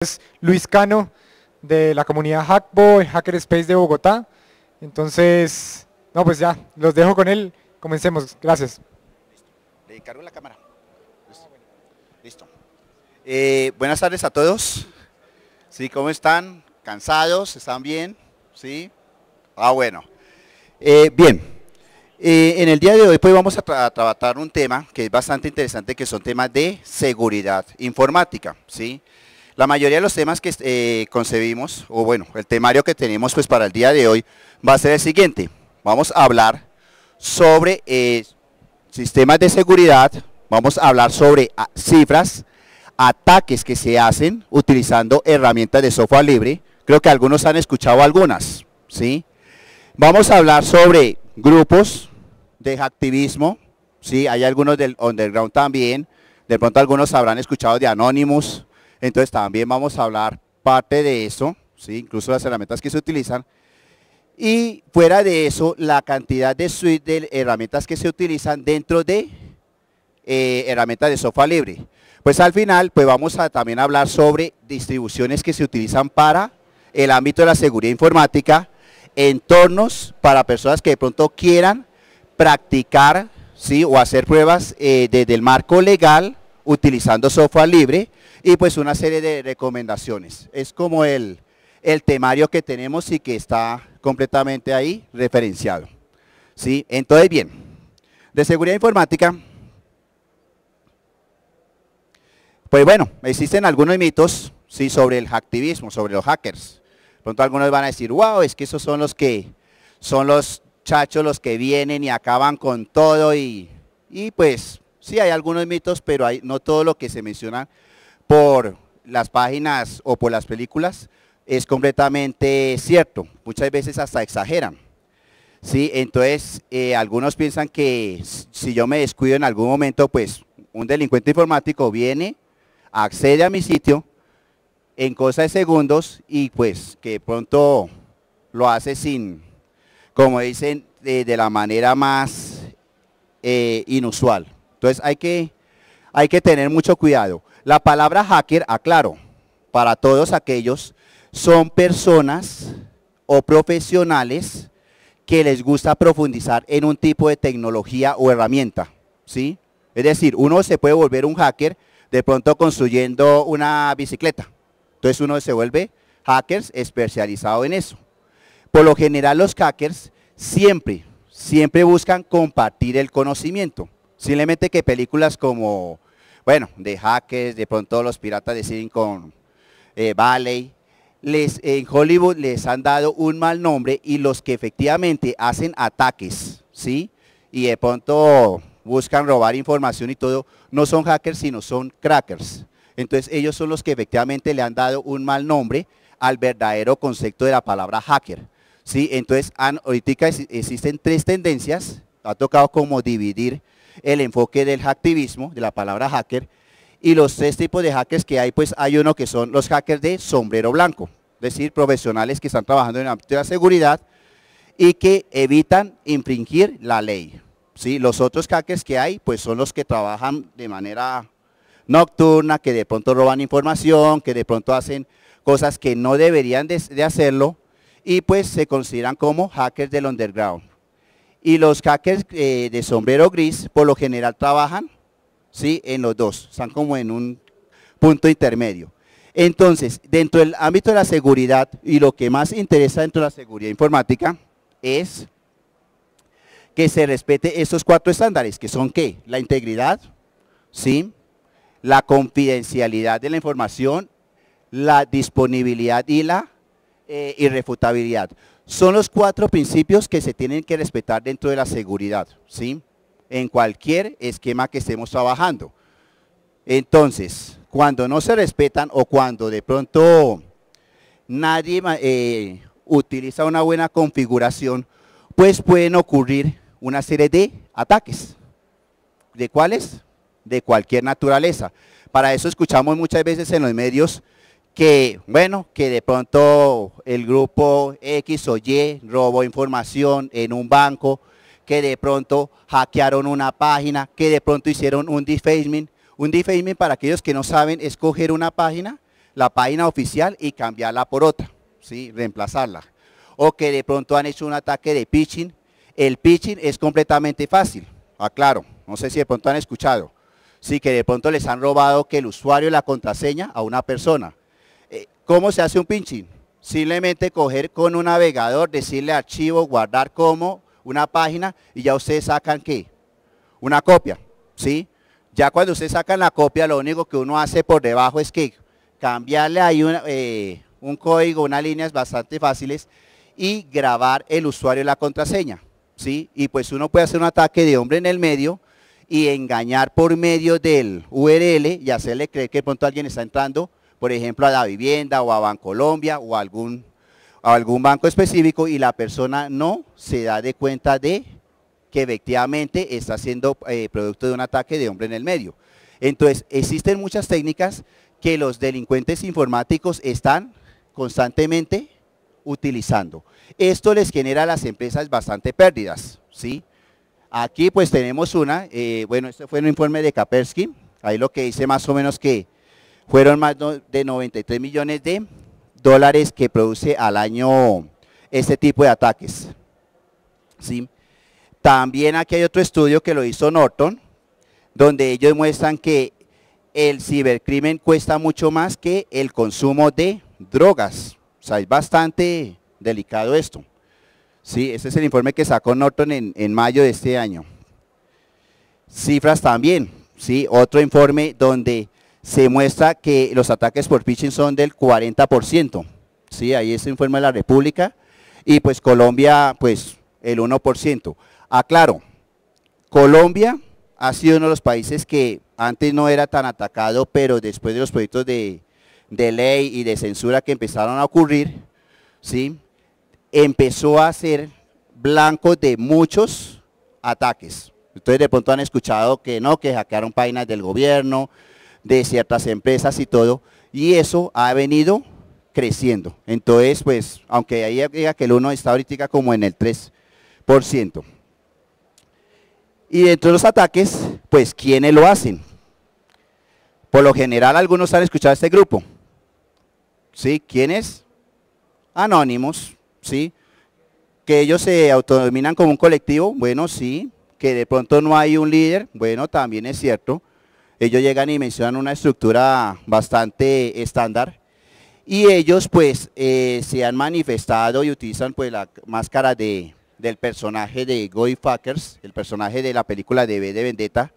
es Luis Cano de la comunidad Hackboy, Hacker Hackerspace de Bogotá. Entonces, no, pues ya, los dejo con él. Comencemos, gracias. Le encargo la cámara. Listo. Eh, buenas tardes a todos. Sí, ¿cómo están? ¿Cansados? ¿Están bien? Sí. Ah, bueno. Eh, bien. Eh, en el día de hoy pues vamos a, tratar un tema que es bastante interesante, que son temas de seguridad informática, ¿sí? sí la mayoría de los temas que eh, concebimos, o bueno, el temario que tenemos pues para el día de hoy va a ser el siguiente. Vamos a hablar sobre eh, sistemas de seguridad, vamos a hablar sobre ah, cifras, ataques que se hacen utilizando herramientas de software libre. Creo que algunos han escuchado algunas, ¿sí? Vamos a hablar sobre grupos de activismo, ¿sí? Hay algunos del underground también. De pronto algunos habrán escuchado de Anonymous, entonces también vamos a hablar parte de eso, incluso las herramientas que se utilizan. Y fuera de eso, la cantidad de suite de herramientas que se utilizan dentro de eh, herramientas de software libre. Pues al final, pues vamos a también hablar sobre distribuciones que se utilizan para el ámbito de la seguridad informática, entornos para personas que de pronto quieran practicar ¿sí? o hacer pruebas eh, desde el marco legal utilizando software libre y pues una serie de recomendaciones. Es como el, temario que tenemos y que está completamente ahí referenciado. ¿Sí? Entonces, bien, de seguridad informática, pues bueno, existen algunos mitos ¿sí? sobre el hacktivismo, sobre los hackers. Pronto algunos van a decir, wow, es que esos son los que son los chachos los que vienen y acaban con todo y, y pues sí hay algunos mitos, pero hay, no todo lo que se menciona por las páginas o por las películas es completamente cierto, muchas veces hasta exageran. ¿sí? Entonces, eh, algunos piensan que si yo me descuido en algún momento, pues un delincuente informático viene, accede a mi sitio en cosa de segundos y pues que pronto lo hace sin, como dicen, de, la manera más eh, inusual. Entonces hay que, hay que tener mucho cuidado. La palabra hacker, aclaro, para todos aquellos, son personas o profesionales que les gusta profundizar en un tipo de tecnología o herramienta, ¿sí? Es decir, uno se puede volver un hacker de pronto construyendo una bicicleta. Entonces uno se vuelve hackers especializado en eso. Por lo general los hackers siempre, siempre buscan compartir el conocimiento. Simplemente que películas como bueno, de hackers, de pronto los piratas deciden con eh, Valley, les, en Hollywood les han dado un mal nombre y los que efectivamente hacen ataques, ¿sí? Y de pronto buscan robar información y todo, no son hackers, sino son crackers. Entonces ellos son los que efectivamente le han dado un mal nombre al verdadero concepto de la palabra hacker. ¿sí? Entonces ahorita existen tres tendencias, ha tocado como dividir el enfoque del hacktivismo, de la palabra hacker, y los tres tipos de hackers que hay, pues hay uno que son los hackers de sombrero blanco, es decir, profesionales que están trabajando en el ámbito de la seguridad y que evitan infringir la ley. ¿sí? Los otros hackers que hay, pues son los que trabajan de manera nocturna, que de pronto roban información, que de pronto hacen cosas que no deberían de hacerlo y pues se consideran como hackers del underground. Y los hackers eh, de sombrero gris por lo general trabajan ¿sí? en los dos, están como en un punto intermedio. Entonces, dentro del ámbito de la seguridad y lo que más interesa dentro de la seguridad informática es que se respete estos cuatro estándares, que son ¿qué? La integridad, ¿sí? la confidencialidad de la información, la disponibilidad y la eh, irrefutabilidad. Son los cuatro principios que se tienen que respetar dentro de la seguridad, ¿sí? En cualquier esquema que estemos trabajando. Entonces, cuando no se respetan o cuando de pronto nadie eh, utiliza una buena configuración, pues pueden ocurrir una serie de ataques. ¿De cuáles? De cualquier naturaleza. Para eso escuchamos muchas veces en los medios que, bueno, que de pronto el grupo X o Y robó información en un banco, que de pronto hackearon una página, que de pronto hicieron un defacement. Un defacement, para aquellos que no saben, escoger una página, la página oficial, y cambiarla por otra, ¿sí? reemplazarla. O que de pronto han hecho un ataque de pitching. El pitching es completamente fácil, aclaro, no sé si de pronto han escuchado. Sí, que de pronto les han robado que el usuario y la contraseña a una persona ¿Cómo se hace un pinching? Simplemente coger con un navegador, decirle archivo, guardar como una página y ya ustedes sacan qué? Una copia, ¿sí? Ya cuando ustedes sacan la copia, lo único que uno hace por debajo es que cambiarle ahí eh, un código, unas líneas bastante fáciles y grabar el usuario y la contraseña, ¿sí? Y pues uno puede hacer un ataque de hombre en el medio y engañar por medio del URL y hacerle creer que pronto alguien está entrando por ejemplo, a la vivienda o a Bancolombia o a algún, a algún banco específico y la persona no se da de cuenta de que efectivamente está siendo eh, producto de un ataque de hombre en el medio. Entonces, existen muchas técnicas que los delincuentes informáticos están constantemente utilizando. Esto les genera a las empresas bastante pérdidas, ¿sí? Aquí pues tenemos una, eh, bueno, este fue un informe de Kapersky, ahí lo que dice más o menos que fueron más de 93 millones de dólares que produce al año este tipo de ataques. ¿Sí? También aquí hay otro estudio que lo hizo Norton, donde ellos muestran que el cibercrimen cuesta mucho más que el consumo de drogas. O sea, es bastante delicado esto. Sí, este es el informe que sacó Norton en, en mayo de este año. Cifras también, sí, otro informe donde se muestra que los ataques por phishing son del 40%. ¿sí? Ahí informe de la República. Y pues Colombia, pues el 1%. Aclaro, Colombia ha sido uno de los países que antes no era tan atacado, pero después de los proyectos de, ley y de censura que empezaron a ocurrir, ¿sí? empezó a ser blanco de muchos ataques. Entonces de pronto han escuchado que no, que hackearon páginas del gobierno, de ciertas empresas y todo, y eso ha venido creciendo. Entonces, pues, aunque ahí diga que el 1 está ahorita como en el 3%. Y dentro de los ataques, pues, ¿quiénes lo hacen? Por lo general, algunos han escuchado este grupo. ¿Sí? ¿Quiénes? Anónimos, ¿sí? Que ellos se autodominan como un colectivo, bueno, sí. Que de pronto no hay un líder, bueno, también es cierto. Ellos llegan y mencionan una estructura bastante estándar y ellos pues eh, se han manifestado y utilizan pues la máscara de, del personaje de Fuckers, el personaje de la película de B de Vendetta,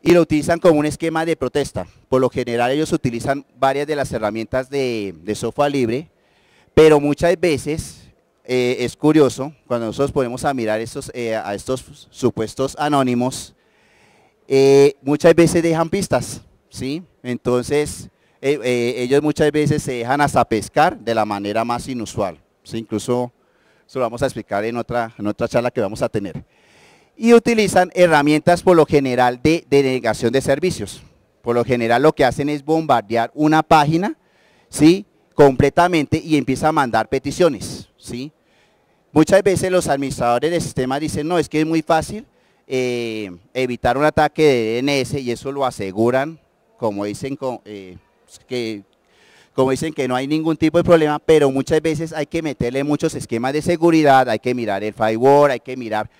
y lo utilizan como un esquema de protesta. Por lo general ellos utilizan varias de las herramientas de, de libre, pero muchas veces eh, es curioso, cuando nosotros podemos a mirar eh, a estos supuestos anónimos, eh, muchas veces dejan pistas, ¿sí? Entonces, eh, eh, ellos muchas veces se dejan hasta pescar de la manera más inusual, ¿sí? Incluso eso lo vamos a explicar en otra, en otra charla que vamos a tener. Y utilizan herramientas por lo general de denegación de servicios. Por lo general lo que hacen es bombardear una página, ¿sí? Completamente y empieza a mandar peticiones, ¿sí? Muchas veces los administradores del sistema dicen, no, es que es muy fácil, eh, evitar un ataque de DNS y eso lo aseguran, como dicen, eh, que, como dicen que no hay ningún tipo de problema, pero muchas veces hay que meterle muchos esquemas de seguridad, hay que mirar el firewall, hay que mirar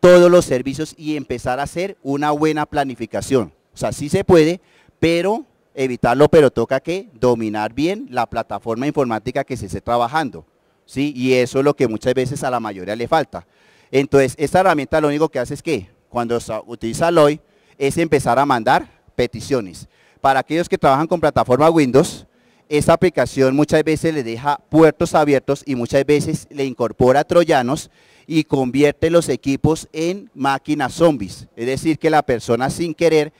todos los servicios y empezar a hacer una buena planificación. O sea, sí se puede, pero evitarlo, pero toca que dominar bien la plataforma informática que se esté trabajando. ¿sí? Y eso es lo que muchas veces a la mayoría le falta. Entonces, esta herramienta lo único que hace es que cuando se utiliza Loi, es empezar a mandar peticiones. Para aquellos que trabajan con plataforma Windows, esa aplicación muchas veces le deja puertos abiertos y muchas veces le incorpora troyanos y convierte los equipos en máquinas zombies. Es decir, que la persona sin querer,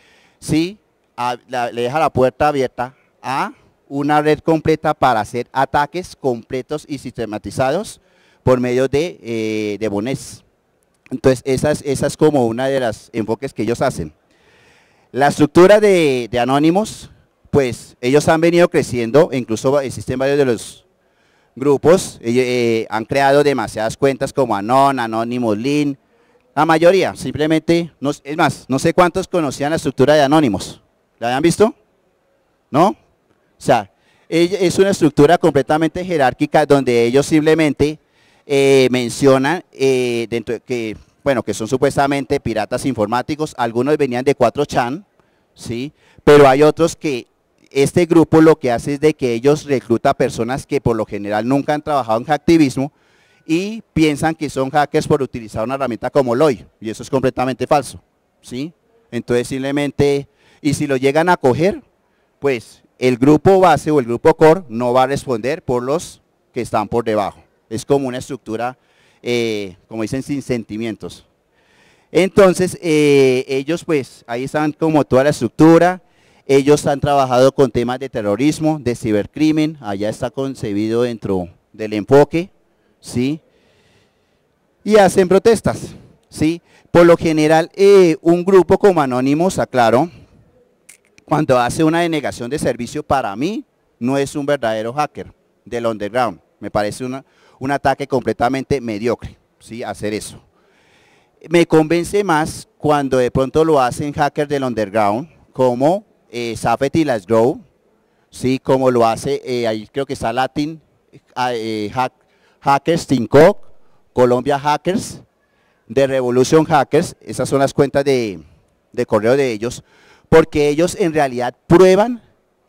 le deja la puerta abierta a una red completa para hacer ataques completos y sistematizados por medio de, eh, de bonés. Entonces, esa es, como una de las enfoques que ellos hacen. La estructura de, Anónimos, pues ellos han venido creciendo, incluso existen varios de los grupos, eh, eh, han creado demasiadas cuentas como Anon, Anónimos, Lean, la mayoría, simplemente, no, es más, no sé cuántos conocían la estructura de Anónimos, ¿la habían visto? ¿No? O sea, es una estructura completamente jerárquica donde ellos simplemente eh, mencionan eh, dentro de que, bueno, que son supuestamente piratas informáticos, algunos venían de 4chan, ¿sí? pero hay otros que este grupo lo que hace es de que ellos recluta personas que por lo general nunca han trabajado en hacktivismo y piensan que son hackers por utilizar una herramienta como LOI, y eso es completamente falso. ¿sí? Entonces simplemente, y si lo llegan a coger, pues el grupo base o el grupo core no va a responder por los que están por debajo. Es como una estructura, eh, como dicen, sin sentimientos. Entonces, eh, ellos pues, ahí están como toda la estructura. Ellos han trabajado con temas de terrorismo, de cibercrimen. Allá está concebido dentro del enfoque, ¿sí? Y hacen protestas, ¿sí? Por lo general, eh, un grupo como Anónimos, aclaro, cuando hace una denegación de servicio, para mí, no es un verdadero hacker del underground. Me parece una, un ataque completamente mediocre, ¿sí? hacer eso. Me convence más cuando de pronto lo hacen hackers del underground, como eh, Safety y Las Grow, ¿sí? como lo hace, eh, ahí creo que está Latin, ah, eh, hack, Hackers, Colombia Hackers, de Revolution Hackers, esas son las cuentas de, de correo de ellos, porque ellos en realidad prueban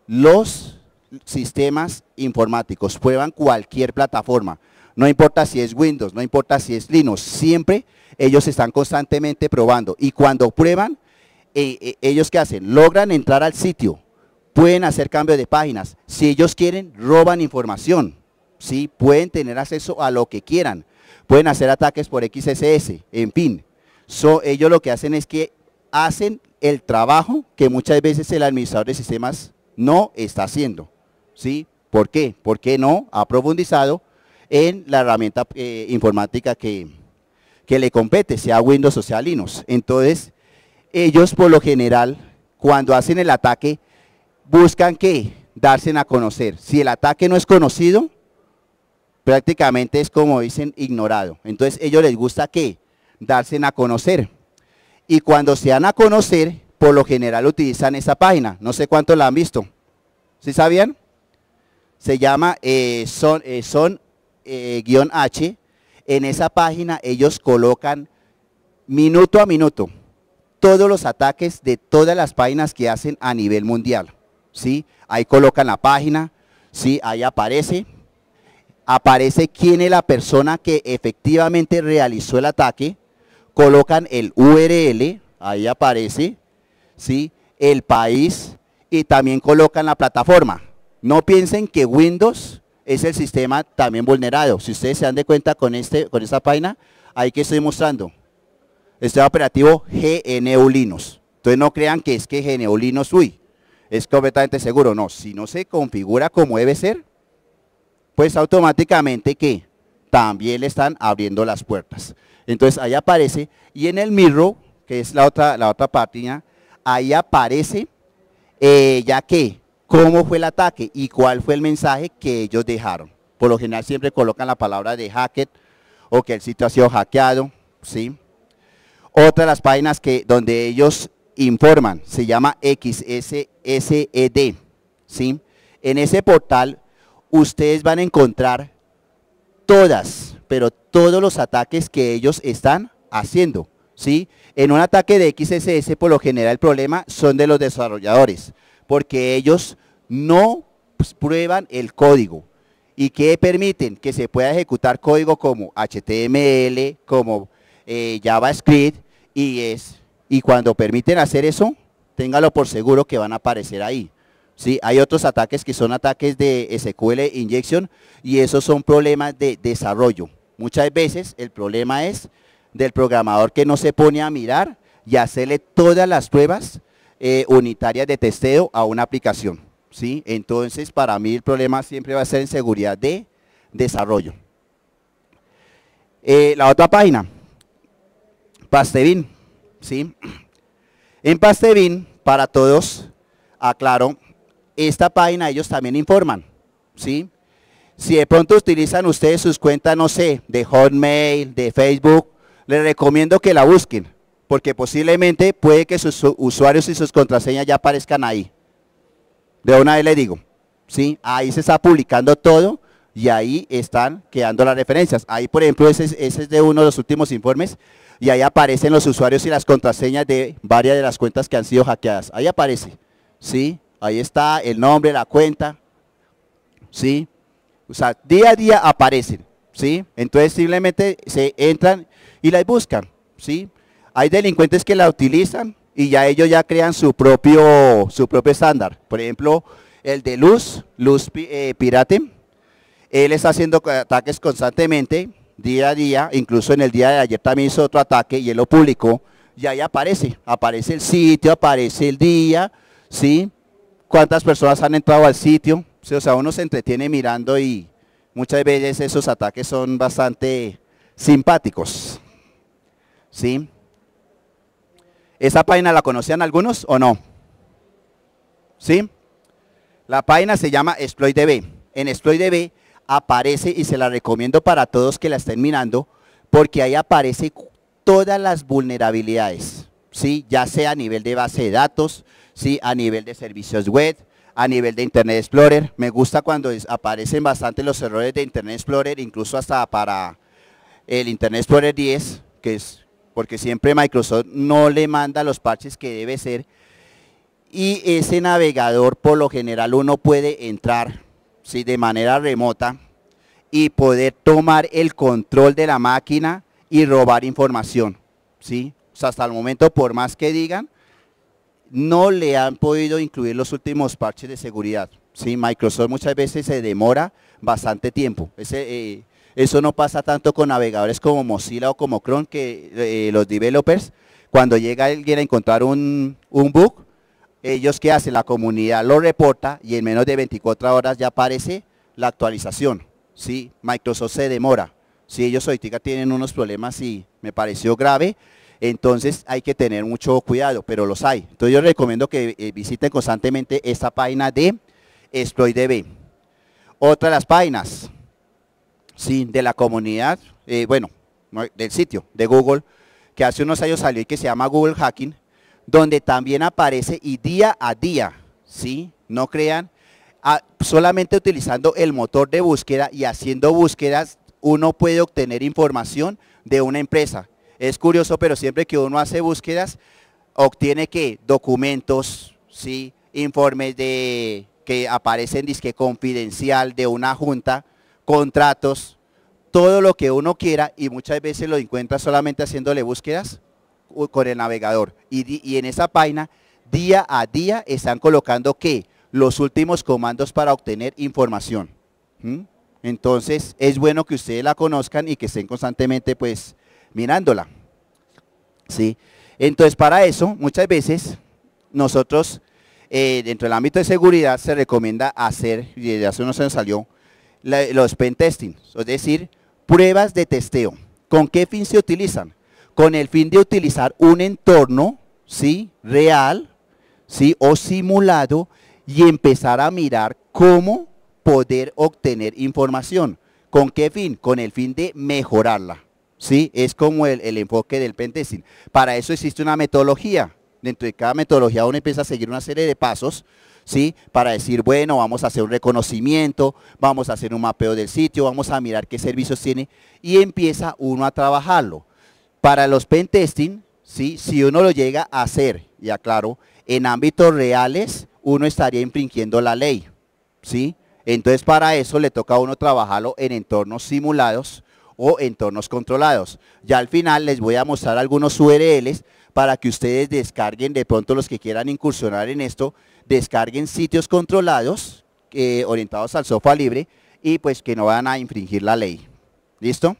los sistemas informáticos, prueban cualquier plataforma. No importa si es Windows, no importa si es Linux, siempre ellos están constantemente probando. Y cuando prueban, eh, eh, ellos qué hacen? Logran entrar al sitio, pueden hacer cambios de páginas. Si ellos quieren, roban información. ¿sí? Pueden tener acceso a lo que quieran. Pueden hacer ataques por XSS, en fin. ellos lo que hacen es que hacen el trabajo que muchas veces el administrador de sistemas no está haciendo. ¿sí? ¿Por qué? Porque no ha profundizado en la herramienta eh, informática que, le compete, sea Windows o sea Linux. Entonces, ellos por lo general, cuando hacen el ataque, buscan que darse a conocer. Si el ataque no es conocido, prácticamente es como dicen, ignorado. Entonces, ellos les gusta que darse a conocer. Y cuando se dan a conocer, por lo general utilizan esa página. No sé cuántos la han visto. ¿Sí sabían? Se llama eh, son, eh, son eh, guión H, en esa página ellos colocan minuto a minuto todos los ataques de todas las páginas que hacen a nivel mundial. ¿sí? Ahí colocan la página, ¿sí? ahí aparece, aparece quién es la persona que efectivamente realizó el ataque, colocan el URL, ahí aparece, ¿sí? el país y también colocan la plataforma. No piensen que Windows es el sistema también vulnerado. Si ustedes se dan de cuenta con, este, con esta página, ahí que estoy mostrando, este operativo GNU Linux. Entonces no crean que es que GNU Linux, uy, es completamente seguro. No, si no se configura como debe ser, pues automáticamente que también le están abriendo las puertas. Entonces ahí aparece, y en el mirror, que es la otra, la otra página, ahí aparece, eh, ya que cómo fue el ataque y cuál fue el mensaje que ellos dejaron. Por lo general siempre colocan la palabra de hacker o que el sitio ha sido hackeado, ¿sí? Otra de las páginas que, donde ellos informan se llama XSSED, ¿sí? En ese portal ustedes van a encontrar todas, pero todos los ataques que ellos están haciendo, ¿sí? En un ataque de XSS, por lo general el problema son de los desarrolladores porque ellos no pues, prueban el código. ¿Y que permiten? Que se pueda ejecutar código como HTML, como eh, JavaScript, y, es, y cuando permiten hacer eso, téngalo por seguro que van a aparecer ahí. ¿sí? Hay otros ataques que son ataques de SQL injection y esos son problemas de desarrollo. Muchas veces el problema es del programador que no se pone a mirar y hacerle todas las pruebas unitaria eh, unitarias de testeo a una aplicación. ¿sí? Entonces, para mí el problema siempre va a ser en seguridad de desarrollo. Eh, la otra página, Pastebin. ¿sí? En Pastebin, para todos, aclaro, esta página ellos también informan. ¿sí? Si de pronto utilizan ustedes sus cuentas, no sé, de Hotmail, de Facebook, les recomiendo que la busquen porque posiblemente puede que sus usuarios y sus contraseñas ya aparezcan ahí. De una vez le digo, ¿sí? ahí se está publicando todo y ahí están quedando las referencias. Ahí, por ejemplo, ese, es de uno de los últimos informes y ahí aparecen los usuarios y las contraseñas de varias de las cuentas que han sido hackeadas. Ahí aparece, ¿sí? Ahí está el nombre, la cuenta, ¿sí? O sea, día a día aparecen, ¿sí? Entonces simplemente se entran y las buscan, ¿sí? Hay delincuentes que la utilizan y ya ellos ya crean su propio, su propio estándar. Por ejemplo, el de Luz, Luz eh, Pirate, él está haciendo ataques constantemente, día a día, incluso en el día de ayer también hizo otro ataque y él lo publicó, y ahí aparece, aparece el sitio, aparece el día, ¿sí? ¿Cuántas personas han entrado al sitio? O sea, uno se entretiene mirando y muchas veces esos ataques son bastante simpáticos, ¿sí? ¿Esa página la conocían algunos o no? ¿Sí? La página se llama ExploitDB. En ExploitDB aparece, y se la recomiendo para todos que la estén mirando, porque ahí aparece todas las vulnerabilidades, ¿sí? ya sea a nivel de base de datos, ¿sí? a nivel de servicios web, a nivel de Internet Explorer. Me gusta cuando aparecen bastante los errores de Internet Explorer, incluso hasta para el Internet Explorer 10, que es porque siempre Microsoft no le manda los parches que debe ser. Y ese navegador por lo general uno puede entrar de manera remota y poder tomar el control de la máquina y robar información. ¿sí? hasta el momento, por más que digan, no le han podido incluir los últimos parches de seguridad. ¿sí? Microsoft muchas veces se demora bastante tiempo. Ese, eh, eso no pasa tanto con navegadores como Mozilla o como Chrome, que eh, los developers, cuando llega alguien a encontrar un, bug, ellos ¿qué hacen, la comunidad lo reporta y en menos de 24 horas ya aparece la actualización. Si Microsoft se demora. Si ellos ellos ahorita tienen unos problemas y me pareció grave, entonces hay que tener mucho cuidado, pero los hay. Entonces yo recomiendo que eh, visiten constantemente esta página de ExploitDB. Otra de las páginas, sí, de la comunidad, eh, bueno, del sitio de Google, que hace unos años salió y que se llama Google Hacking, donde también aparece y día a día, ¿sí? No crean, solamente utilizando el motor de búsqueda y haciendo búsquedas, uno puede obtener información de una empresa. Es curioso, pero siempre que uno hace búsquedas, obtiene que documentos, ¿sí? informes de que aparecen disque confidencial de una junta, contratos, todo lo que uno quiera y muchas veces lo encuentra solamente haciéndole búsquedas con el navegador. Y, en esa página, día a día, están colocando qué, los últimos comandos para obtener información. ¿Mm? Entonces, es bueno que ustedes la conozcan y que estén constantemente pues mirándola. ¿Sí? Entonces, para eso, muchas veces, nosotros, eh, dentro del ámbito de seguridad, se recomienda hacer, y hace unos años salió, la, los pentesting, es decir, pruebas de testeo. ¿Con qué fin se utilizan? Con el fin de utilizar un entorno ¿sí? real ¿sí? o simulado y empezar a mirar cómo poder obtener información. ¿Con qué fin? Con el fin de mejorarla. ¿sí? Es como el, el enfoque del pentesting. Para eso existe una metodología. Dentro de cada metodología uno empieza a seguir una serie de pasos para decir, bueno, vamos a hacer un reconocimiento, vamos a hacer un mapeo del sitio, vamos a mirar qué servicios tiene y empieza uno a trabajarlo. Para los pentesting, ¿sí? Si uno lo llega a hacer, ya claro, en ámbitos reales, uno estaría infringiendo la ley, Entonces para eso le toca a uno trabajarlo en entornos simulados o entornos controlados. Ya al final les voy a mostrar algunos URLs para que ustedes descarguen de pronto los que quieran incursionar en esto descarguen sitios controlados eh, orientados al software libre y pues que no van a infringir la ley. ¿Listo?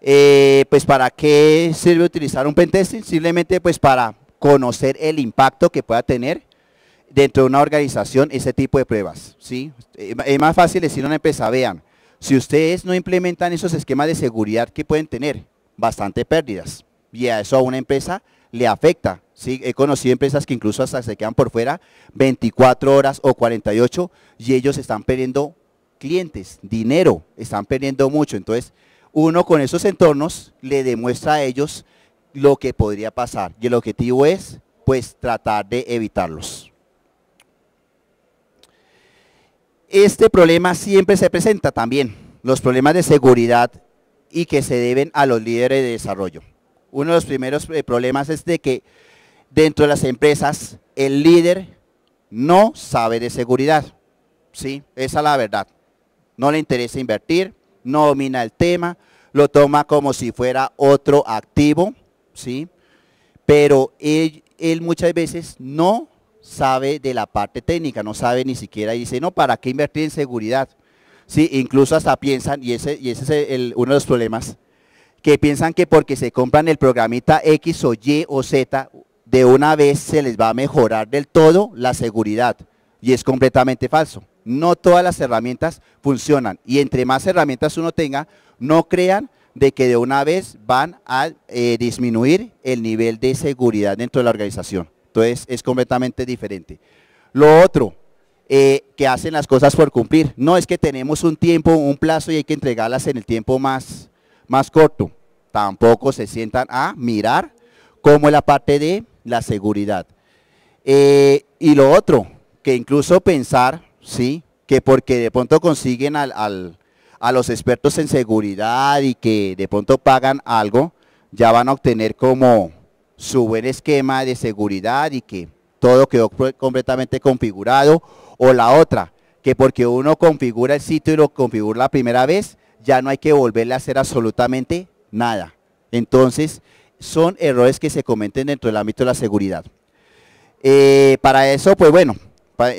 Eh, pues para qué sirve utilizar un pentesting? Simplemente pues para conocer el impacto que pueda tener dentro de una organización ese tipo de pruebas. ¿sí? Eh, es más fácil decir a una empresa, vean, si ustedes no implementan esos esquemas de seguridad que pueden tener, bastante pérdidas. Y a eso a una empresa le afecta. ¿sí? He conocido empresas que incluso hasta se quedan por fuera 24 horas o 48 y ellos están perdiendo clientes, dinero, están perdiendo mucho. Entonces, uno con esos entornos le demuestra a ellos lo que podría pasar y el objetivo es pues tratar de evitarlos. Este problema siempre se presenta también, los problemas de seguridad y que se deben a los líderes de desarrollo uno de los primeros eh, problemas es de que dentro de las empresas el líder no sabe de seguridad. ¿sí? Esa es la verdad. No le interesa invertir, no domina el tema, lo toma como si fuera otro activo, ¿sí? pero él, él muchas veces no sabe de la parte técnica, no sabe ni siquiera y dice, no, ¿para qué invertir en seguridad? Sí, incluso hasta piensan, y ese, y ese es uno de los problemas, que piensan que porque se compran el programita X o Y o Z, de una vez se les va a mejorar del todo la seguridad. Y es completamente falso. No todas las herramientas funcionan. Y entre más herramientas uno tenga, no crean de que de una vez van a eh, disminuir el nivel de seguridad dentro de la organización. Entonces es completamente diferente. Lo otro, eh, que hacen las cosas por cumplir. No es que tenemos un tiempo, un plazo y hay que entregarlas en el tiempo más, más corto. Tampoco se sientan a mirar como la parte de la seguridad. Eh, y lo otro, que incluso pensar, ¿sí? Que porque de pronto consiguen al, al, a los expertos en seguridad y que de pronto pagan algo, ya van a obtener como su buen esquema de seguridad y que todo quedó completamente configurado. O la otra, que porque uno configura el sitio y lo configura la primera vez, ya no hay que volverle a hacer absolutamente nada. Entonces, son errores que se cometen dentro del ámbito de la seguridad. Eh, para eso, pues bueno,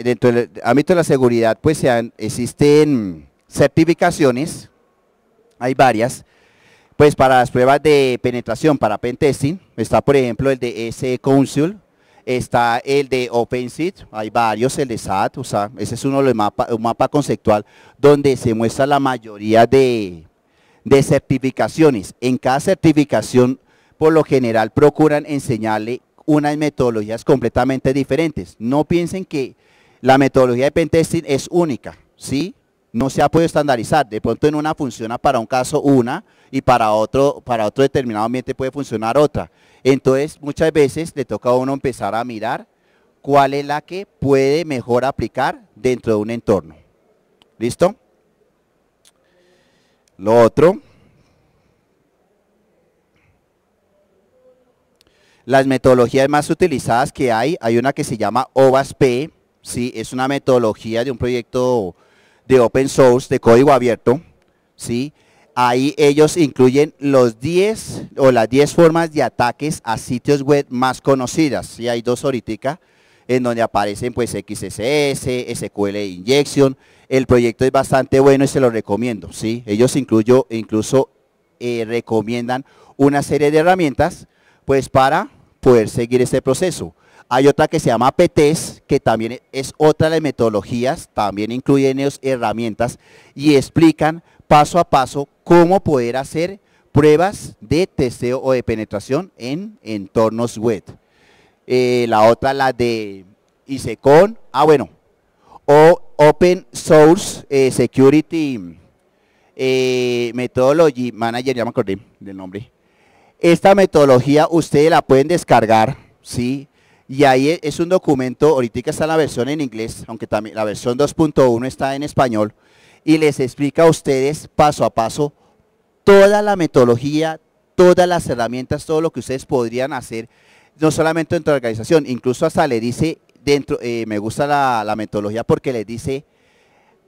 dentro del ámbito de la seguridad, pues existen certificaciones, hay varias, pues para las pruebas de penetración, para pentesting, está por ejemplo el de SE Council, está el de OpenSeat, hay varios, el de SAT, o sea, ese es uno de los un mapa conceptual donde se muestra la mayoría de, de certificaciones. En cada certificación, por lo general, procuran enseñarle unas metodologías completamente diferentes. No piensen que la metodología de pentesting es única, ¿sí? no se ha podido estandarizar. De pronto en una funciona para un caso una y para otro, para otro determinado ambiente puede funcionar otra. Entonces muchas veces le toca a uno empezar a mirar cuál es la que puede mejor aplicar dentro de un entorno. ¿Listo? Lo otro. Las metodologías más utilizadas que hay, hay una que se llama OVASP, ¿sí? es una metodología de un proyecto de open source, de código abierto, ¿sí? Ahí ellos incluyen los 10 o las 10 formas de ataques a sitios web más conocidas. ¿sí? Hay dos ahorita en donde aparecen pues XSS, SQL Injection. El proyecto es bastante bueno y se lo recomiendo. ¿sí? Ellos incluyo, incluso eh, recomiendan una serie de herramientas pues para poder seguir este proceso. Hay otra que se llama PTES, que también es otra de metodologías, también incluyen herramientas y explican paso a paso cómo poder hacer pruebas de testeo o de penetración en entornos web. Eh, la otra, la de ISECON, ah bueno, o Open Source eh, Security eh, Methodology Manager, ya me acordé del nombre. Esta metodología ustedes la pueden descargar, ¿sí? Y ahí e, es un documento, ahorita está la versión en inglés, aunque también la versión 2.1 está en español, y les explica a ustedes paso a paso toda la metodología, todas las herramientas, todo lo que ustedes podrían hacer, no solamente dentro de la organización, incluso hasta le dice dentro, eh, me gusta la, metodología porque le dice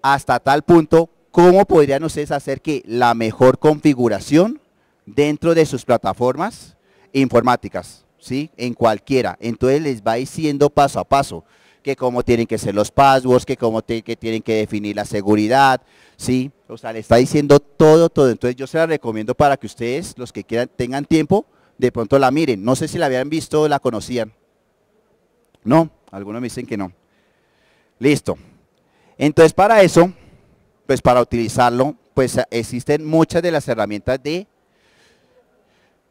hasta tal punto cómo podrían ustedes hacer que la mejor configuración dentro de sus plataformas informáticas. ¿sí? En cualquiera. Entonces les va diciendo paso a paso que cómo tienen que ser los passwords, que cómo que tienen que definir la seguridad, ¿sí? O sea, le está diciendo todo, todo. Entonces yo se la recomiendo para que ustedes, los que quieran, tengan tiempo, de pronto la miren. No sé si la habían visto o la conocían. No, algunos me dicen que no. Listo. Entonces para eso, pues para utilizarlo, pues existen muchas de las herramientas de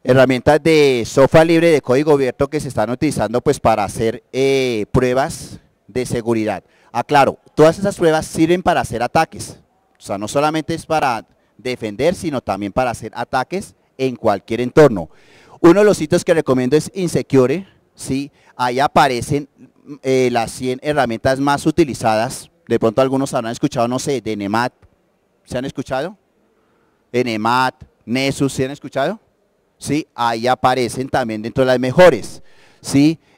herramientas de software libre de código abierto que se están utilizando pues para hacer eh, pruebas de seguridad. Aclaro, ah, todas esas pruebas sirven para hacer ataques. O sea, no solamente es para defender, sino también para hacer ataques en cualquier entorno. Uno de los sitios que recomiendo es Insecure, ¿sí? Ahí aparecen eh, las 100 herramientas más utilizadas. De pronto algunos habrán escuchado, no sé, de NEMAT. ¿Se han escuchado? NEMAT, Nessus, ¿se han escuchado? ¿sí? Ahí aparecen también dentro de las mejores,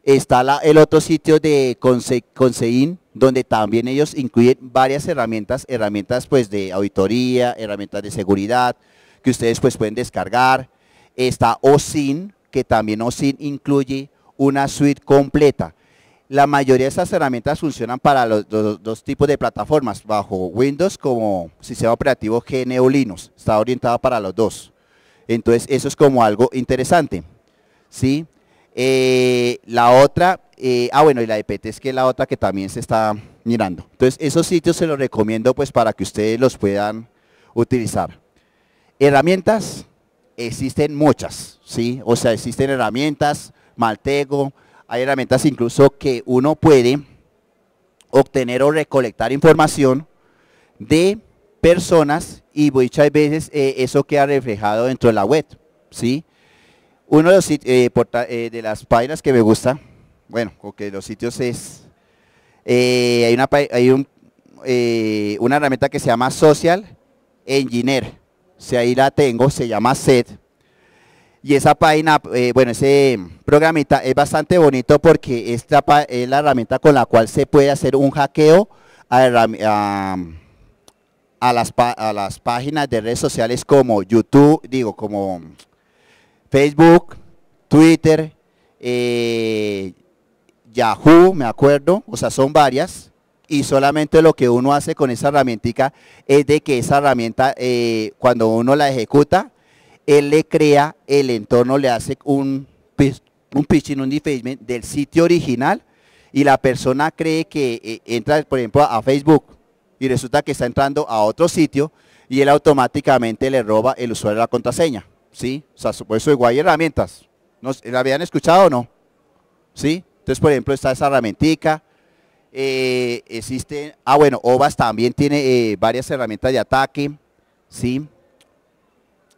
Está el otro sitio de Consein, donde también ellos incluyen varias herramientas, herramientas pues, de auditoría, herramientas de seguridad, que ustedes pues, pueden descargar. Está OSIN, que también OSIN incluye una suite completa. La mayoría de estas herramientas funcionan para los dos tipos de plataformas, bajo Windows como sistema operativo GNU e Linux. Está orientado para los dos. Entonces, eso es como algo interesante. ¿sí? Eh, la otra, eh, ah bueno, y la de PET es que es la otra que también se está mirando. Entonces, esos sitios se los recomiendo pues para que ustedes los puedan utilizar. Herramientas, existen muchas, ¿sí? O sea, existen herramientas, Maltego, hay herramientas incluso que uno puede obtener o recolectar información de personas y muchas veces eh, eso queda reflejado dentro de la web, ¿sí? Uno de, los, eh, eh, de las páginas que me gusta, bueno, o que los sitios es, eh, hay, una, hay un, una herramienta que se llama Social Engineer, si ahí la tengo, se llama SET, y esa página, bueno, ese programita es bastante bonito porque esta es la herramienta con la cual se puede hacer un hackeo a, a, a las, páginas de redes sociales como YouTube, digo, como Facebook, Twitter, eh, Yahoo, me acuerdo, o sea, son varias. Y solamente lo que uno hace con esa herramientica es de que esa herramienta, eh, cuando uno la ejecuta, él le crea el entorno, le hace un, un pitching, un defacement del sitio original y la persona cree que eh, entra, por ejemplo, a Facebook y resulta que está entrando a otro sitio y él automáticamente le roba el usuario la contraseña. ¿Sí? O sea, por eso igual hay herramientas. ¿La habían escuchado o no? ¿Sí? Entonces, por ejemplo, está esa herramientica. Eh, existe, existen, ah bueno, OVAS también tiene eh, varias herramientas de ataque. ¿Sí?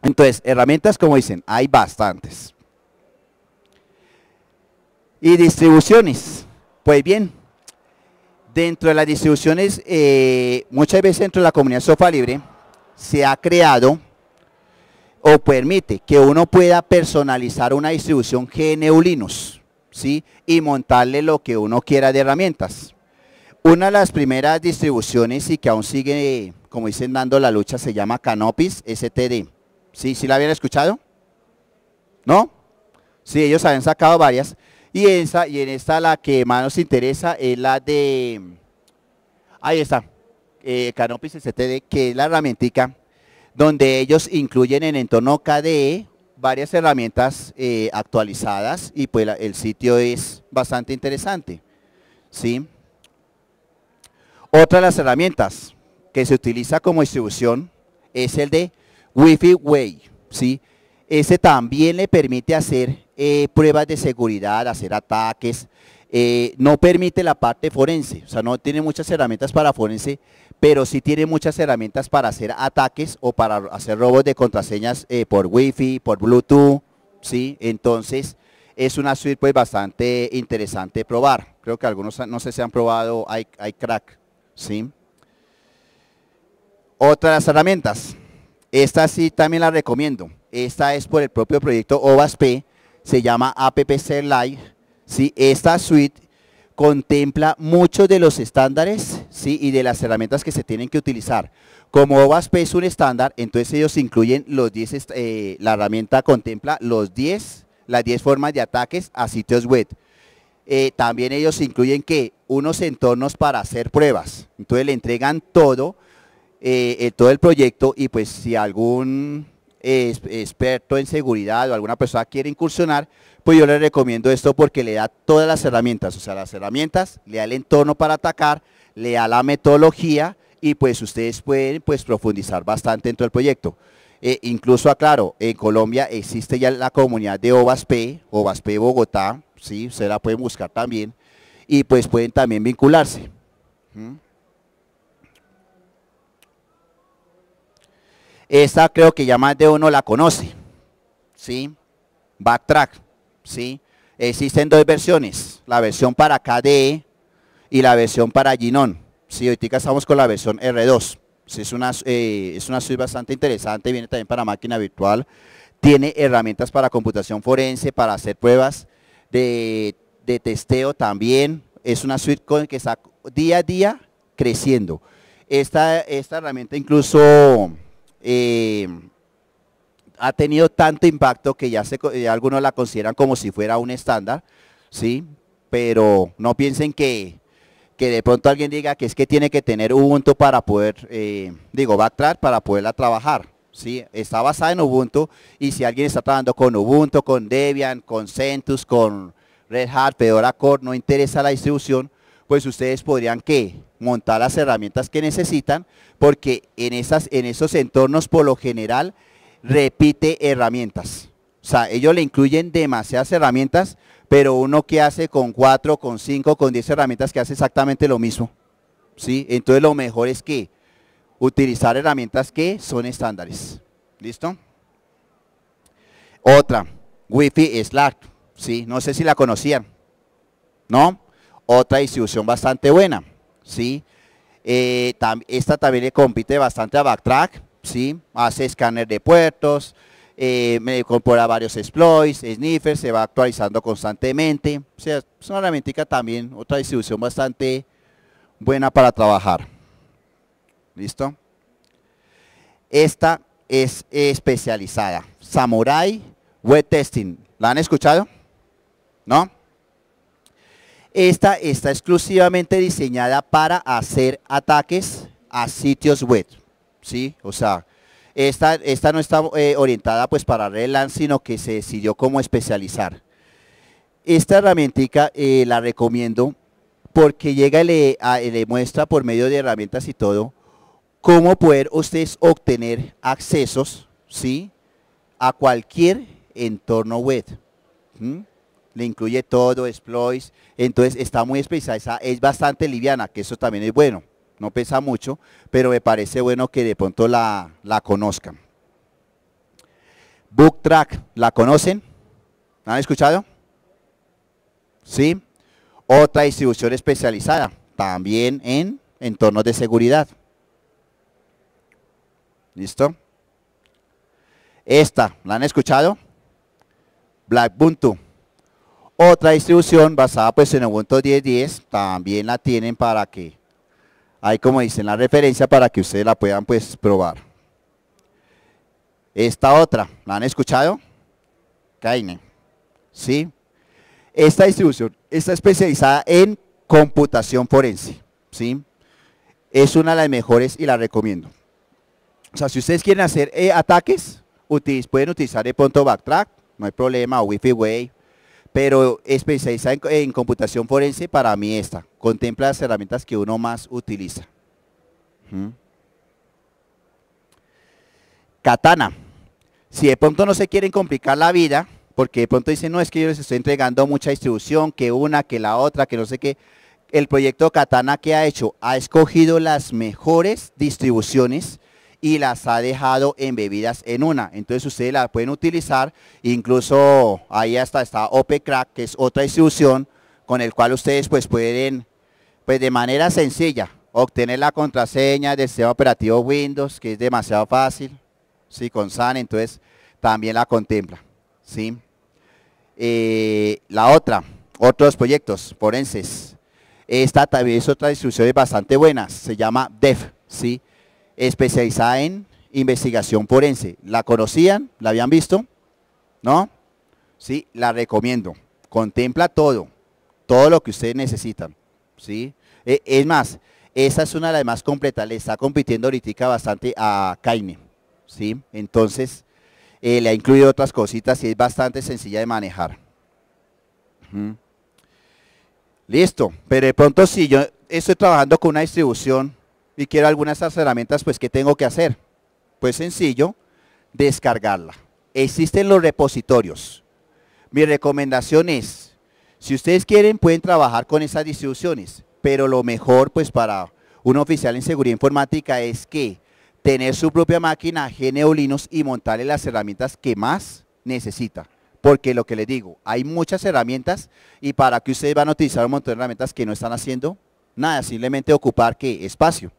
Entonces, herramientas, como dicen, hay bastantes. Y distribuciones. Pues bien, Dentro de las distribuciones, eh, muchas veces dentro de la comunidad Sofa Libre, se ha creado o permite que uno pueda personalizar una distribución GNU Linux ¿sí? y montarle lo que uno quiera de herramientas. Una de las primeras distribuciones y que aún sigue, como dicen, dando la lucha se llama Canopis STD. ¿Sí? ¿Sí la habían escuchado? ¿No? Sí, ellos habían sacado varias. Y, en esta la que más nos interesa es la de, ahí está, eh, CTD, que es la herramientica donde ellos incluyen en entorno KDE varias herramientas eh, actualizadas y pues el sitio es bastante interesante. ¿sí? Otra de las herramientas que se utiliza como distribución es el de Wi-Fi Way. ¿sí? Ese también le permite hacer eh, pruebas de seguridad, hacer ataques, eh, no permite la parte forense, o sea, no tiene muchas herramientas para forense, pero sí tiene muchas herramientas para hacer ataques o para hacer robos de contraseñas eh, por por fi por bluetooth, ¿sí? Entonces, es una suite pues bastante interesante probar. Creo que algunos, no sé si han probado crack, ¿sí? Otras herramientas, esta sí también la recomiendo. Esta es por el propio proyecto OVASP, se llama AppC Live. ¿sí? Esta suite contempla muchos de los estándares ¿sí? y de las herramientas que se tienen que utilizar. Como OASP es un estándar, entonces ellos incluyen los 10, eh, la herramienta contempla los 10, las 10 formas de ataques a sitios web. Eh, también ellos incluyen que unos entornos para hacer pruebas. Entonces le entregan todo, eh, todo el proyecto y pues si algún experto en seguridad o alguna persona quiere incursionar, pues yo le recomiendo esto porque le da todas las herramientas, o sea, las herramientas, le da el entorno para atacar, le da la metodología y pues ustedes pueden pues profundizar bastante dentro del proyecto. Eh, incluso aclaro, en Colombia existe ya la comunidad de OVASP, OVASP Bogotá, ¿sí? Ustedes la pueden buscar también y pues pueden también vincularse. ¿Mm? Esta creo que ya más de uno la conoce. ¿Sí? Backtrack. ¿Sí? Existen dos versiones. La versión para KDE y la versión para Ginon. Sí, ahorita estamos con la versión R2. es una, eh, es una suite bastante interesante, viene también para máquina virtual. Tiene herramientas para computación forense, para hacer pruebas de, testeo también. Es una suite con que está día a día creciendo. Esta, esta herramienta incluso eh, ha tenido tanto impacto que ya, eh, algunos la consideran como si fuera un estándar, ¿sí? Pero no piensen que, que de pronto alguien diga que es que tiene que tener Ubuntu para poder, eh, digo, backtrack para poderla trabajar. ¿sí? Está basada en Ubuntu y si alguien está trabajando con Ubuntu, con Debian, con CentOS, con Red Hat, Fedora Core, no interesa la distribución, pues ustedes podrían que montar las herramientas que necesitan, porque en, esas, en esos entornos por lo general repite herramientas. O sea, ellos le incluyen demasiadas herramientas, pero uno que hace con cuatro, con cinco, con diez herramientas que hace exactamente lo mismo. ¿sí? Entonces lo mejor es que utilizar herramientas que son estándares. ¿Listo? Otra, Wi-Fi Slack. ¿sí? No sé si la conocían. ¿No? Otra distribución bastante buena. ¿sí? Eh, esta también le compite bastante a Backtrack, ¿sí? Hace escáner de puertos, eh, me incorpora varios exploits, sniffer, se va actualizando constantemente. O sea, es una herramienta también, otra distribución bastante buena para trabajar. ¿Listo? Esta es especializada. Samurai Web Testing. ¿La han escuchado? ¿No? Esta está exclusivamente diseñada para hacer ataques a sitios web, ¿sí? O sea, esta, esta no está eh, orientada pues para LAN, sino que se decidió cómo especializar. Esta herramientica eh, la recomiendo porque llega le, muestra por medio de herramientas y todo cómo poder ustedes obtener accesos, ¿sí? A cualquier entorno web le incluye todo, exploits, entonces está muy especializada, es bastante liviana, que eso también es bueno, no pesa mucho, pero me parece bueno que de pronto la, la conozcan. BookTrack, ¿la conocen? ¿La han escuchado? ¿Sí? Otra distribución especializada, también en entornos de seguridad. ¿Listo? Esta, ¿la han escuchado? Blackbuntu. Otra distribución basada pues en Ubuntu 10.10 también la tienen para que, hay como dicen la referencia para que ustedes la puedan pues probar. Esta otra, ¿la han escuchado? Kaine, ¿sí? Esta distribución está especializada en computación forense, ¿sí? Es una de las mejores y la recomiendo. O sea, si ustedes quieren hacer eh, ataques, pueden utilizar el punto Backtrack, no hay problema, Wi-Fi Way, pero especializada en, computación forense para mí esta. Contempla las herramientas que uno más utiliza. Katana. Si de pronto no se quieren complicar la vida, porque de pronto dicen, no, es que yo les estoy entregando mucha distribución, que una, que la otra, que no sé qué. El proyecto Katana que ha hecho, ha escogido las mejores distribuciones y las ha dejado embebidas en una. Entonces ustedes la pueden utilizar, incluso ahí hasta está OPCrack, que es otra distribución con el cual ustedes pues pueden, pues de manera sencilla, obtener la contraseña del sistema operativo Windows, que es demasiado fácil, ¿sí? con SAN, entonces también la contempla. ¿sí? Eh, la otra, otros proyectos forenses. Esta también es otra distribución bastante buena, se llama DEF, ¿sí? especializada en investigación forense. ¿La conocían? ¿La habían visto? ¿No? Sí, la recomiendo. Contempla todo, todo lo que ustedes necesitan. ¿sí? Eh, es más, esa es una de las más completas. Le está compitiendo ahorita bastante a Kaine. ¿sí? Entonces, eh, le ha incluido otras cositas y es bastante sencilla de manejar. Listo, pero de pronto si yo estoy trabajando con una distribución y quiero algunas de esas herramientas, pues ¿qué tengo que hacer? Pues sencillo, descargarla. Existen los repositorios. Mi recomendación es, si ustedes quieren, pueden trabajar con esas distribuciones, pero lo mejor pues para un oficial en seguridad informática es que tener su propia máquina GNU Linux y montarle las herramientas que más necesita. Porque lo que les digo, hay muchas herramientas y para que ustedes van a utilizar un montón de herramientas que no están haciendo nada, simplemente ocupar ¿qué? espacio.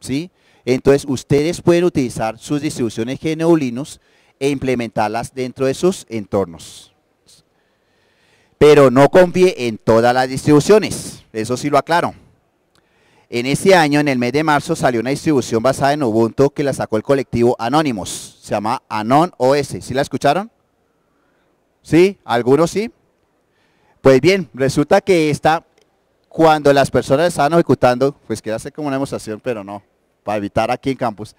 ¿sí? Entonces, ustedes pueden utilizar sus distribuciones GNU Linux e implementarlas dentro de sus entornos. Pero no confíe en todas las distribuciones, eso sí lo aclaro. En este año, en el mes de marzo, salió una distribución basada en Ubuntu que la sacó el colectivo Anonymous. Se llama Anon OS. ¿Sí la escucharon? ¿Sí? ¿Algunos sí? Pues bien, resulta que esta cuando las personas estaban ejecutando, pues queda hacer como una demostración, pero no, para evitar aquí en campus,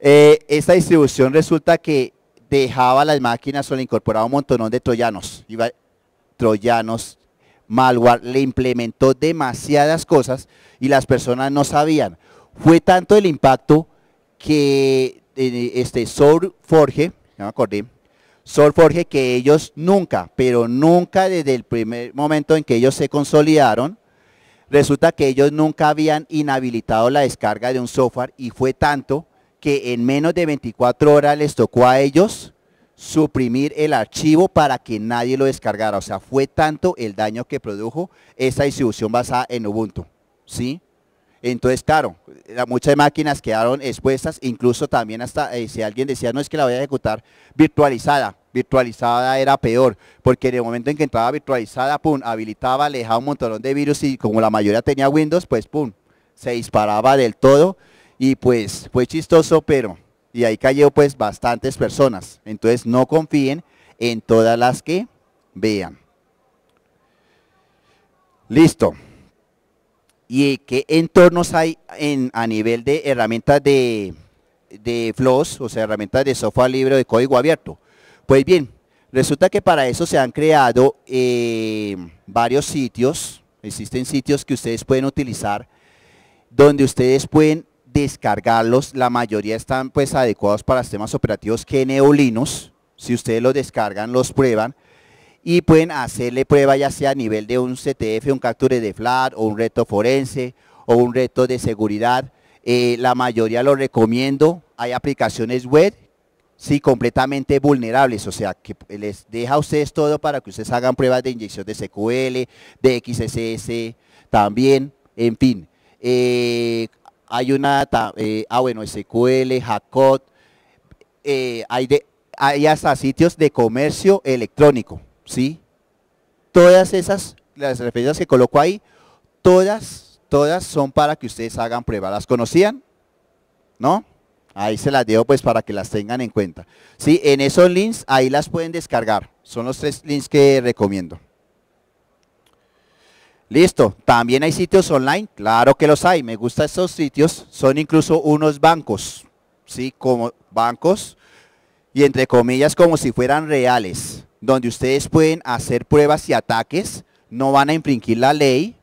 eh, esta distribución resulta que dejaba las máquinas o le incorporaba un montonón de troyanos, iba, troyanos, malware, le implementó demasiadas cosas y las personas no sabían. Fue tanto el impacto que eh, este ya me acordé, Forge, que ellos nunca, pero nunca desde el primer momento en que ellos se consolidaron, Resulta que ellos nunca habían inhabilitado la descarga de un software y fue tanto que en menos de 24 horas les tocó a ellos suprimir el archivo para que nadie lo descargara. O sea, fue tanto el daño que produjo esa distribución basada en Ubuntu. ¿Sí? Entonces, claro, muchas máquinas quedaron expuestas, incluso también hasta eh, si alguien decía, no es que la voy a ejecutar virtualizada, virtualizada era peor, porque en el momento en que entraba virtualizada, pum, habilitaba, alejaba un montón de virus y como la mayoría tenía Windows, pues pum, se disparaba del todo y pues fue chistoso, pero y ahí cayó pues bastantes personas. Entonces no confíen en todas las que vean. Listo. ¿Y qué entornos hay en, a nivel de herramientas de, de flows, o sea, herramientas de software libre de código abierto? Pues bien, resulta que para eso se han creado eh, varios sitios, existen sitios que ustedes pueden utilizar, donde ustedes pueden descargarlos, la mayoría están pues adecuados para sistemas operativos que neolinos. si ustedes los descargan, los prueban, y pueden hacerle prueba ya sea a nivel de un CTF, un capture de flat, o un reto forense, o un reto de seguridad, eh, la mayoría lo recomiendo, hay aplicaciones web Sí, completamente vulnerables, o sea, que les deja a ustedes todo para que ustedes hagan pruebas de inyección de SQL, de XSS, también, en fin. Eh, hay una, eh, ah bueno, SQL, Jacot, eh, hay, hay hasta sitios de comercio electrónico, ¿sí? Todas esas, las referencias que coloco ahí, todas, todas son para que ustedes hagan pruebas. ¿Las conocían? ¿No? Ahí se las dejo pues para que las tengan en cuenta. Sí, en esos links ahí las pueden descargar. Son los tres links que recomiendo. Listo, también hay sitios online, claro que los hay, me gustan esos sitios, son incluso unos bancos, ¿sí? Como bancos y entre comillas como si fueran reales, donde ustedes pueden hacer pruebas y ataques, no van a infringir la ley,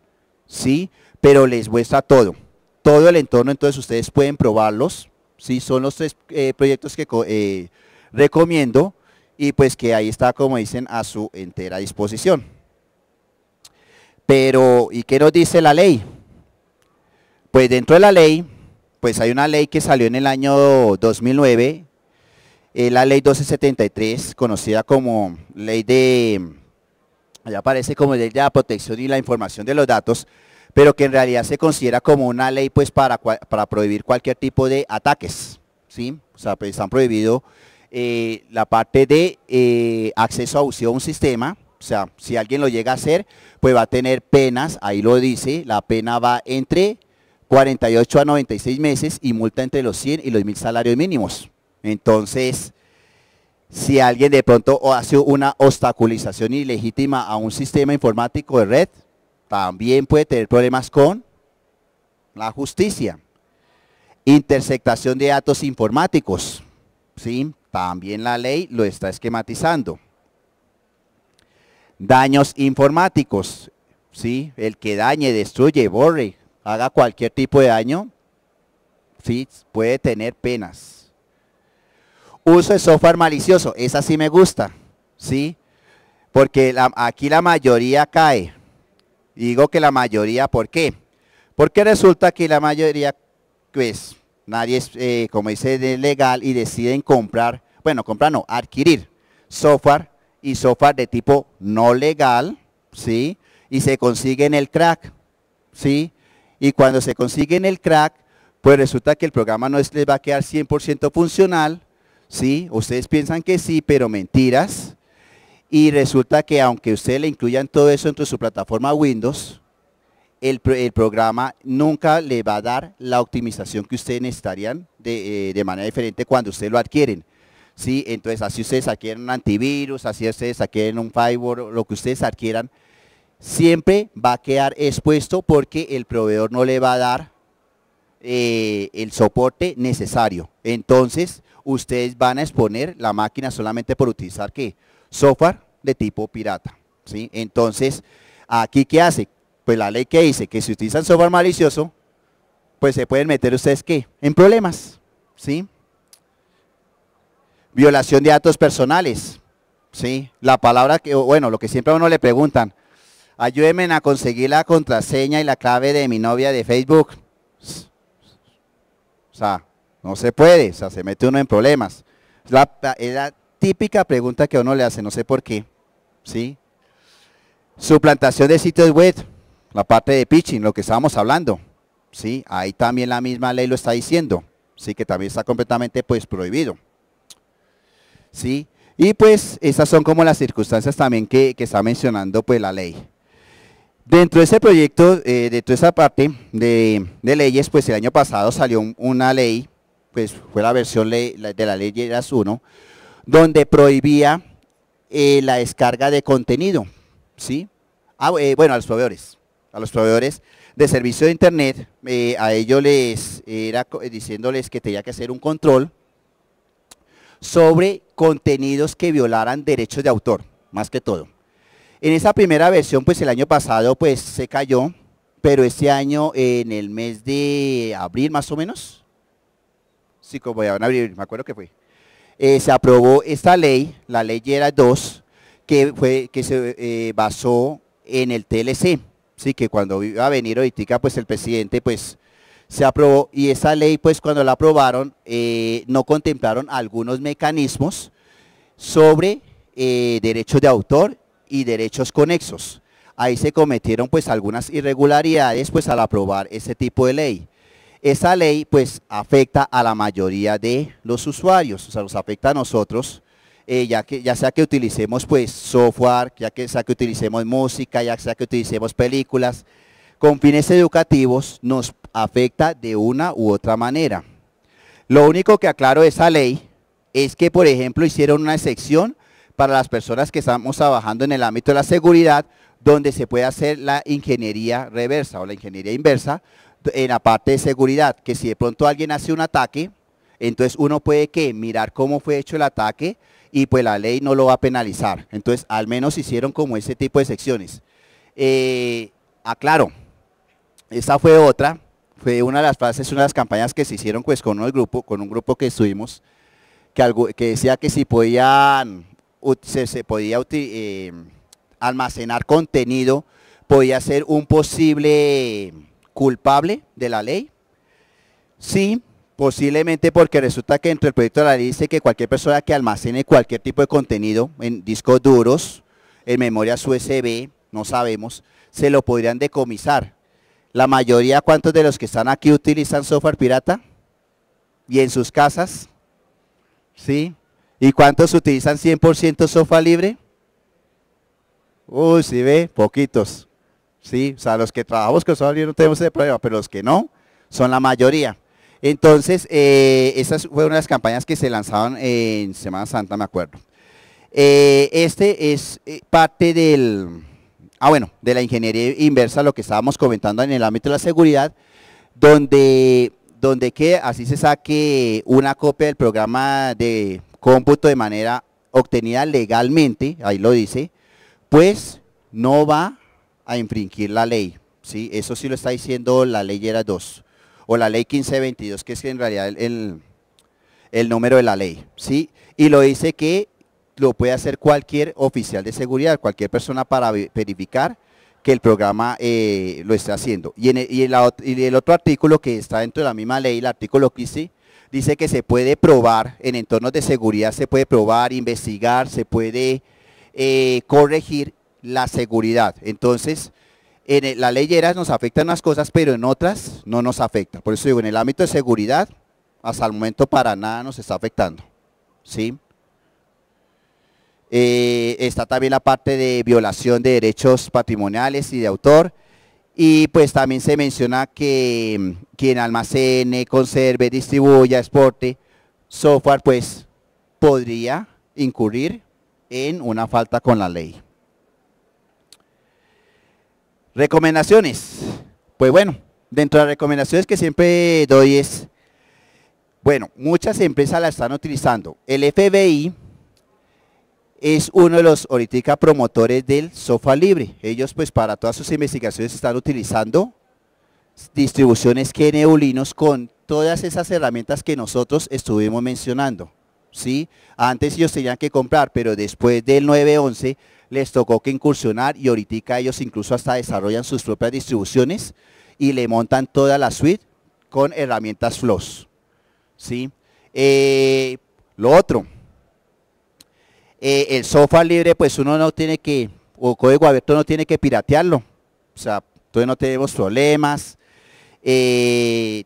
¿sí? Pero les muestra todo, todo el entorno, entonces ustedes pueden probarlos, ¿sí? Son los tres eh, proyectos que eh, recomiendo y pues que ahí está, como dicen, a su entera disposición. Pero, ¿y qué nos dice la ley? Pues dentro de la ley, pues hay una ley que salió en el año 2009, eh, la ley 1273, conocida como ley de, ya aparece como ley de la protección y la información de los datos, pero que en realidad se considera como una ley pues para, para prohibir cualquier tipo de ataques, ¿sí? O sea, están pues, prohibido eh, la parte de eh, acceso abusivo a un sistema, o sea, si alguien lo llega a hacer, pues va a tener penas, ahí lo dice, la pena va entre 48 a 96 meses y multa entre los 100 y los 1000 salarios mínimos. Entonces, si alguien de pronto hace una obstaculización ilegítima a un sistema informático de red, también puede tener problemas con la justicia. Interceptación de datos informáticos, ¿sí? también la ley lo está esquematizando. Daños informáticos, ¿sí? el que dañe, destruye, borre, haga cualquier tipo de daño, ¿sí? puede tener penas. Uso de software malicioso, esa sí me gusta, ¿sí? porque aquí la mayoría cae, digo que la mayoría, ¿por qué? Porque resulta que la mayoría, pues, nadie es, eh, como dice, legal y deciden comprar, bueno, comprar no, adquirir software y software de tipo no legal, ¿sí? Y se consigue en el crack, ¿sí? Y cuando se consigue en el crack, pues resulta que el programa no les va a quedar 100% funcional, ¿sí? Ustedes piensan que sí, pero mentiras, y resulta que aunque ustedes le incluyan todo eso entre su plataforma Windows, el, programa nunca le va a dar la optimización que ustedes necesitarían eh, de, manera diferente cuando ustedes lo adquieren. ¿sí? Entonces, así ustedes adquieren un antivirus, así ustedes adquieren un firewall, lo que ustedes adquieran, siempre va a quedar expuesto porque el proveedor no le va a dar eh, el soporte necesario. Entonces, ustedes van a exponer la máquina solamente por utilizar qué? software de tipo pirata. ¿sí? Entonces, aquí ¿qué hace? Pues la ley que dice que si utilizan software malicioso, pues se pueden meter ustedes ¿qué? En problemas. ¿sí? Violación de datos personales. ¿sí? La palabra que, bueno, lo que siempre a uno le preguntan, ayúdenme a conseguir la contraseña y la clave de mi novia de Facebook. O sea, no se puede, o sea, se mete uno en problemas. la, típica pregunta que uno le hace, no sé por qué, ¿sí? Suplantación de sitios web, la parte de pitching, lo que estábamos hablando, ¿sí? Ahí también la misma ley lo está diciendo, ¿sí? Que también está completamente pues prohibido, ¿sí? Y pues esas son como las circunstancias también que, está mencionando pues la ley. Dentro de ese proyecto, dentro eh, de esa parte de, leyes, pues el año pasado salió una ley, pues fue la versión de la ley Eras 1, donde prohibía eh, la descarga de contenido, ¿sí? Ah, eh, bueno, a los proveedores, a los proveedores de servicio de internet, eh, a ellos les era diciéndoles que tenía que hacer un control sobre contenidos que violaran derechos de autor, más que todo. En esa primera versión, pues el año pasado, pues se cayó, pero este año, en el mes de abril más o menos, sí, como ya a abrir, me acuerdo que fue, eh, se aprobó esta ley, la ley era 2, que, fue, que se eh, basó en el TLC. Sí, que cuando iba a venir Tica, pues el presidente pues se aprobó y esa ley pues cuando la aprobaron eh, no contemplaron algunos mecanismos sobre derechos de autor y derechos conexos. Ahí se cometieron pues algunas irregularidades pues al aprobar ese tipo de ley. Esa ley pues afecta a la mayoría de los usuarios, o sea, nos afecta a nosotros, eh, ya, que, ya sea que utilicemos pues software, ya que sea que utilicemos música, ya sea que utilicemos películas, con fines educativos nos afecta de una u otra manera. Lo único que aclaro esa ley es que, por ejemplo, hicieron una excepción para las personas que estamos trabajando en el ámbito de la seguridad, donde se puede hacer la ingeniería reversa o la ingeniería inversa, en la parte de seguridad, que si de pronto alguien hace un ataque, entonces uno puede que mirar cómo fue hecho el ataque y pues la ley no lo va a penalizar. Entonces al menos hicieron como ese tipo de secciones. Eh, aclaro, esa fue otra, fue una de las frases, una de las campañas que se hicieron pues con un grupo, con un grupo que estuvimos, que, algo, que decía que si podían, se, podía eh, almacenar contenido, podía ser un posible culpable de la ley? Sí, posiblemente porque resulta que dentro del proyecto de la ley dice que cualquier persona que almacene cualquier tipo de contenido en discos duros, en memorias USB, no sabemos, se lo podrían decomisar. La mayoría, ¿cuántos de los que están aquí utilizan software pirata? ¿Y en sus casas? ¿Sí? ¿Y cuántos utilizan 100% software libre? Uy, si ve, poquitos. ¿sí? O sea, los que trabajamos con software no tenemos ese problema, pero los que no, son la mayoría. Entonces, eh, esa fue una de las campañas que se lanzaron en Semana Santa, me acuerdo. Eh, este es eh, parte del, ah bueno, de la ingeniería inversa, lo que estábamos comentando en el ámbito de la seguridad, donde, donde que así se saque una copia del programa de cómputo de manera obtenida legalmente, ahí lo dice, pues no va a la ley. ¿sí? Eso sí lo está diciendo la ley era 2 o la ley 1522, que es en realidad el, el, número de la ley. ¿sí? Y lo dice que lo puede hacer cualquier oficial de seguridad, cualquier persona para verificar que el programa eh, lo está haciendo. Y, en el, el otro artículo que está dentro de la misma ley, el artículo 15, dice que se puede probar, en entornos de seguridad se puede probar, investigar, se puede eh, corregir la seguridad. Entonces, en la ley nos afectan unas cosas, pero en otras no nos afecta. Por eso digo, en el ámbito de seguridad, hasta el momento para nada nos está afectando. ¿sí? Eh, está también la parte de violación de derechos patrimoniales y de autor. Y pues también se menciona que quien almacene, conserve, distribuya, exporte software, pues podría incurrir en una falta con la ley. Recomendaciones. Pues bueno, dentro de las recomendaciones que siempre doy es, bueno, muchas empresas la están utilizando. El FBI es uno de los ahorita promotores del sofá libre. Ellos pues para todas sus investigaciones están utilizando distribuciones que Keneulinos con todas esas herramientas que nosotros estuvimos mencionando. ¿sí? Antes ellos tenían que comprar, pero después del 911 les tocó que incursionar y ahorita ellos incluso hasta desarrollan sus propias distribuciones y le montan toda la suite con herramientas flows, ¿sí? Eh, lo otro, eh, el software libre, pues uno no tiene que, o código abierto no tiene que piratearlo. O sea, entonces no tenemos problemas. Eh,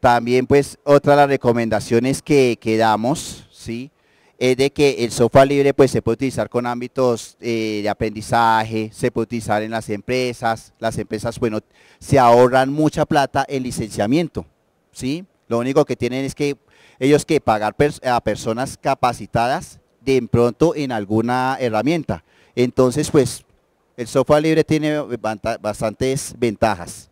también, pues, otra de las recomendaciones que, que damos, ¿sí? es de que el software libre pues, se puede utilizar con ámbitos eh, de aprendizaje, se puede utilizar en las empresas, las empresas bueno, se ahorran mucha plata en licenciamiento, ¿sí? Lo único que tienen es que ellos que pagar a personas capacitadas de pronto en alguna herramienta. Entonces, pues, el software libre tiene bastantes ventajas.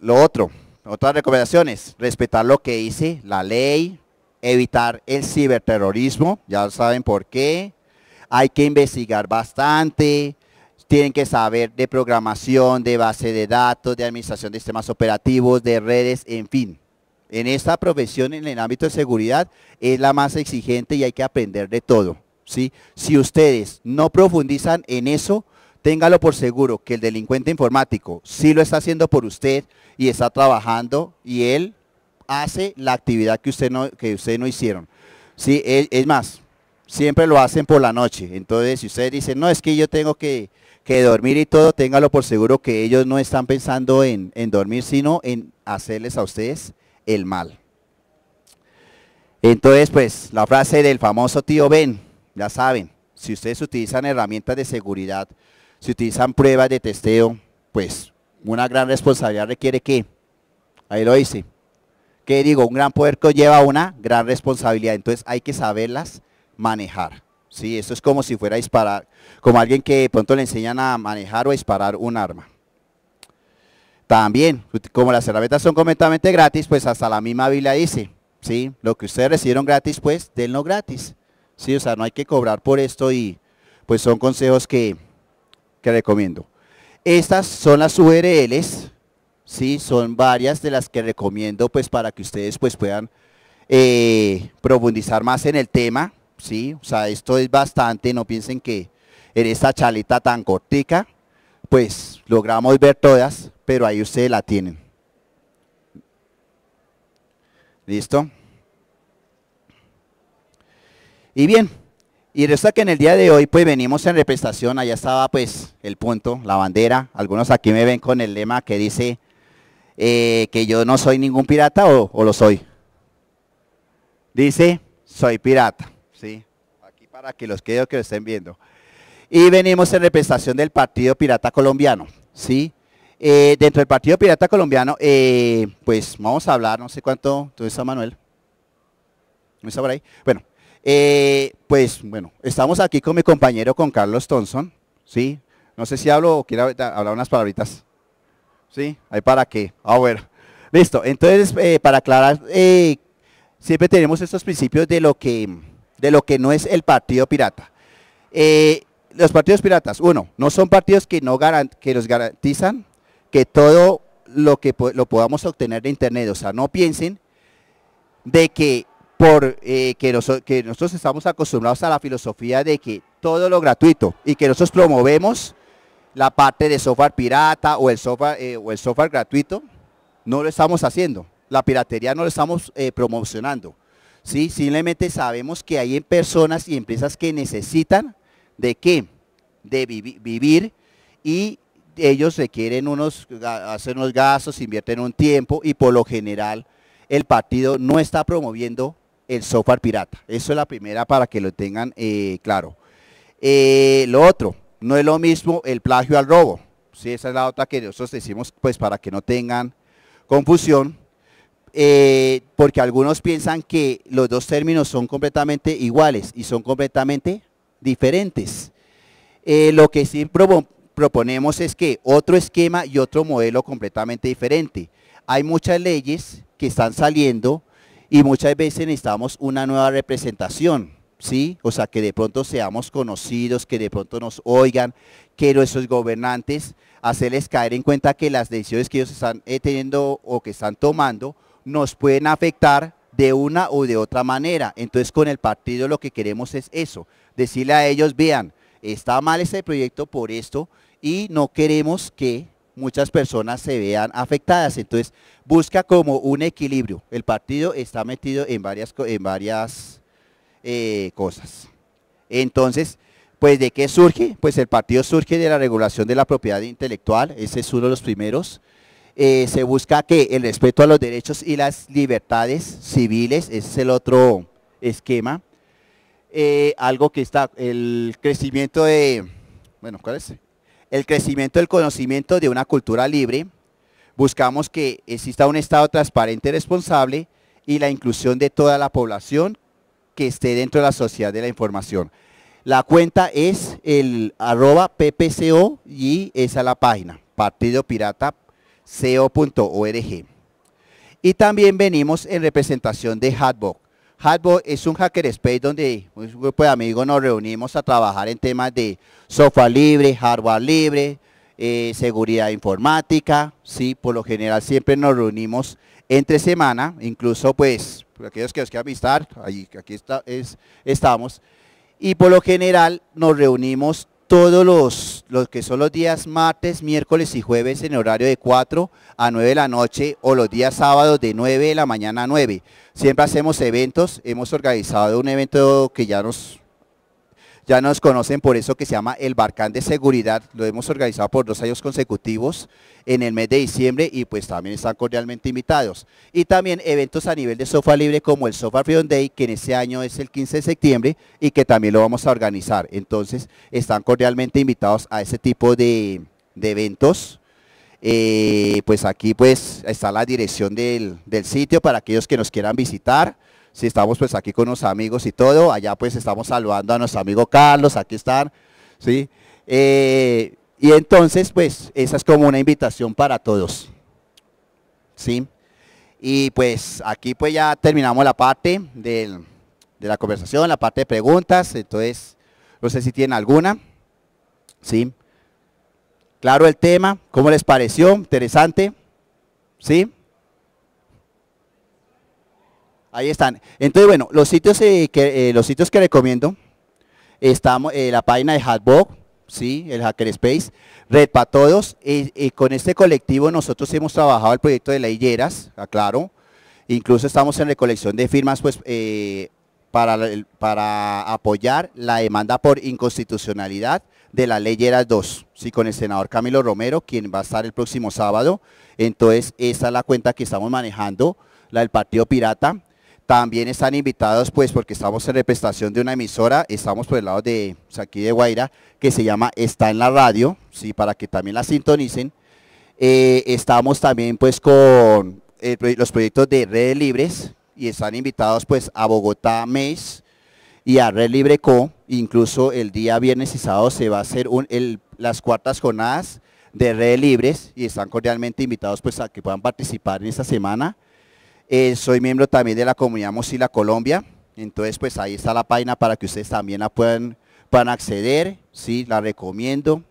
Lo otro, otras recomendaciones, respetar lo que dice la ley, evitar el ciberterrorismo, ya saben por qué. Hay que investigar bastante, tienen que saber de programación, de base de datos, de administración de sistemas operativos, de redes, en fin. En esta profesión, en el ámbito de seguridad, es la más exigente y hay que aprender de todo. ¿sí? Si ustedes no profundizan en eso, Téngalo por seguro que el delincuente informático sí lo está haciendo por usted y está trabajando y él hace la actividad que usted no, que no hicieron. Sí, e, es, más, siempre lo hacen por la noche. Entonces, si usted dice, no, es que yo tengo que, dormir y todo, téngalo por seguro que ellos no están pensando en, en dormir, sino en hacerles a ustedes el mal. Entonces, pues, la frase del famoso tío Ben, ya saben, si ustedes utilizan herramientas de seguridad, si utilizan pruebas de testeo, pues una gran responsabilidad requiere que, ahí lo dice, que digo, un gran poder conlleva una gran responsabilidad, entonces hay que saberlas manejar. Sí, esto es como si fuera a disparar, como alguien que de pronto le enseñan a manejar o a disparar un arma. También, como las herramientas son completamente gratis, pues hasta la misma Biblia dice, ¿sí? Lo que ustedes recibieron gratis, pues denlo gratis. Sí, o sea, no hay que cobrar por esto y pues son consejos que que recomiendo. Estas son las URLs, ¿sí? son varias de las que recomiendo pues, para que ustedes pues, puedan eh, profundizar más en el tema. ¿sí? O sea, esto es bastante, no piensen que en esta charlita tan cortica, pues logramos ver todas, pero ahí ustedes la tienen. ¿Listo? Y bien, y resulta que en el día de hoy, pues venimos en representación, allá estaba pues el punto, la bandera. Algunos aquí me ven con el lema que dice eh, que yo no soy ningún pirata o, lo soy. Dice, soy pirata, ¿sí? Aquí para que los que, que lo estén viendo. Y venimos en representación del Partido Pirata Colombiano, ¿sí? Eh, dentro del Partido Pirata Colombiano, eh, pues vamos a hablar, no sé cuánto, ¿tú eso Manuel? ¿No está por ahí? Bueno, eh, pues bueno, estamos aquí con mi compañero, con Carlos Thompson, ¿sí? No sé si hablo o quiero hablar unas palabritas. ¿Sí? ¿Hay para qué? Ah, bueno. Listo. Entonces, eh, para aclarar, eh, siempre tenemos estos principios de lo que, de lo que no es el partido pirata. los partidos piratas, uno, no son partidos que, no que nos garantizan que todo lo que lo podamos obtener de Internet. O sea, no piensen de que por eh, que, nosotros estamos acostumbrados a la filosofía de que todo lo gratuito y que nosotros promovemos la parte de software pirata o el software, eh, o el software gratuito, no lo estamos haciendo. La piratería no lo estamos eh, promocionando. ¿sí? Simplemente sabemos que hay personas y empresas que necesitan de qué? De vivir y ellos requieren unos, hacen unos gastos, invierten un tiempo y por lo general el partido no está promoviendo el software pirata. Eso es la primera para que lo tengan eh, claro. Eh, lo otro, no es lo mismo el plagio al robo. si esa es la otra que nosotros decimos pues para que no tengan confusión. Eh, porque algunos piensan que los dos términos son completamente iguales y son completamente diferentes. lo que sí proponemos es que otro esquema y otro modelo completamente diferente. Hay muchas leyes que están saliendo y muchas veces necesitamos una nueva representación, ¿sí? O sea, que de pronto seamos conocidos, que de pronto nos oigan, que nuestros gobernantes hacerles caer en cuenta que las decisiones que ellos están eh, teniendo o que están tomando nos pueden afectar de una o de otra manera. Entonces con el partido lo que queremos es eso, decirle a ellos, vean, está mal este proyecto por esto y no queremos que muchas personas se vean afectadas. Entonces, busca como un equilibrio. El partido está metido en varias, en varias eh, cosas. Entonces, pues ¿de qué surge? Pues el partido surge de la regulación de la propiedad intelectual, ese es uno de los primeros. Eh, se busca que el respeto a los derechos y las libertades civiles, ese es el otro esquema. Eh, algo que está, el crecimiento de, bueno, ¿cuál es? el crecimiento del conocimiento de una cultura libre, buscamos que exista un Estado transparente y responsable y la inclusión de toda la población que esté dentro de la sociedad de la información. La cuenta es el arroba ppco y esa es la página, partidopirataco.org. Y también venimos en representación de Hatbox. Hardboard es un hacker space donde un grupo de amigos nos reunimos a trabajar en temas de software libre, hardware libre, eh, seguridad informática. Sí, por lo general siempre nos reunimos entre semana, incluso pues aquellos que os quieran visitar, aquí está, es, estamos. Y por lo general nos reunimos todos los, los, que son los días martes, miércoles y jueves en horario de 4 a 9 de la noche o los días sábados de 9 de la mañana a 9. Siempre hacemos eventos, hemos organizado un evento que ya nos ya nos conocen por eso que se llama el Barcán de Seguridad. Lo hemos organizado por dos años consecutivos en el mes de diciembre y pues también están cordialmente invitados. Y también eventos a nivel de sofá libre como el Sofá Freedom Day, que en este año es el 15 de septiembre y que también lo vamos a organizar. Entonces están cordialmente invitados a ese tipo de, eventos. Eh, pues aquí pues está la dirección del, del sitio para aquellos que nos quieran visitar. Si estamos pues aquí con unos amigos y todo, allá pues estamos saludando a nuestro amigo Carlos, aquí están, ¿sí? Eh, y entonces pues esa es como una invitación para todos, ¿sí? Y pues aquí pues ya terminamos la parte de la conversación, la parte de preguntas, entonces no sé si tienen alguna, ¿sí? Claro el tema, ¿cómo les pareció? Interesante, ¿sí? Ahí están. Entonces, bueno, los sitios, eh, que, eh, los sitios que recomiendo, estamos eh, la página de Hatbox, ¿sí? el Hackerspace, Red para Todos. con este colectivo nosotros hemos trabajado el proyecto de Leyeras, aclaro. Incluso estamos en recolección de firmas pues, para, para apoyar la demanda por inconstitucionalidad de la ley 2, ¿sí? con el senador Camilo Romero, quien va a estar el próximo sábado. Entonces, esa es la cuenta que estamos manejando, la del Partido Pirata. También están invitados, pues, porque estamos en representación de una emisora, estamos por el lado de o aquí de Guaira, que se llama Está en la Radio, ¿sí? para que también la sintonicen. Eh, estamos también, pues, con eh, los proyectos de Redes Libres y están invitados, pues, a Bogotá Maze y a Red Libre Co. Incluso el día viernes y sábado se va a hacer las cuartas jornadas de Redes Libres y están cordialmente invitados, pues, a que puedan participar en esta semana. Eh, soy miembro también de la comunidad Mozilla Colombia. Entonces, pues ahí está la página para que ustedes también la puedan, puedan acceder. Sí, la recomiendo.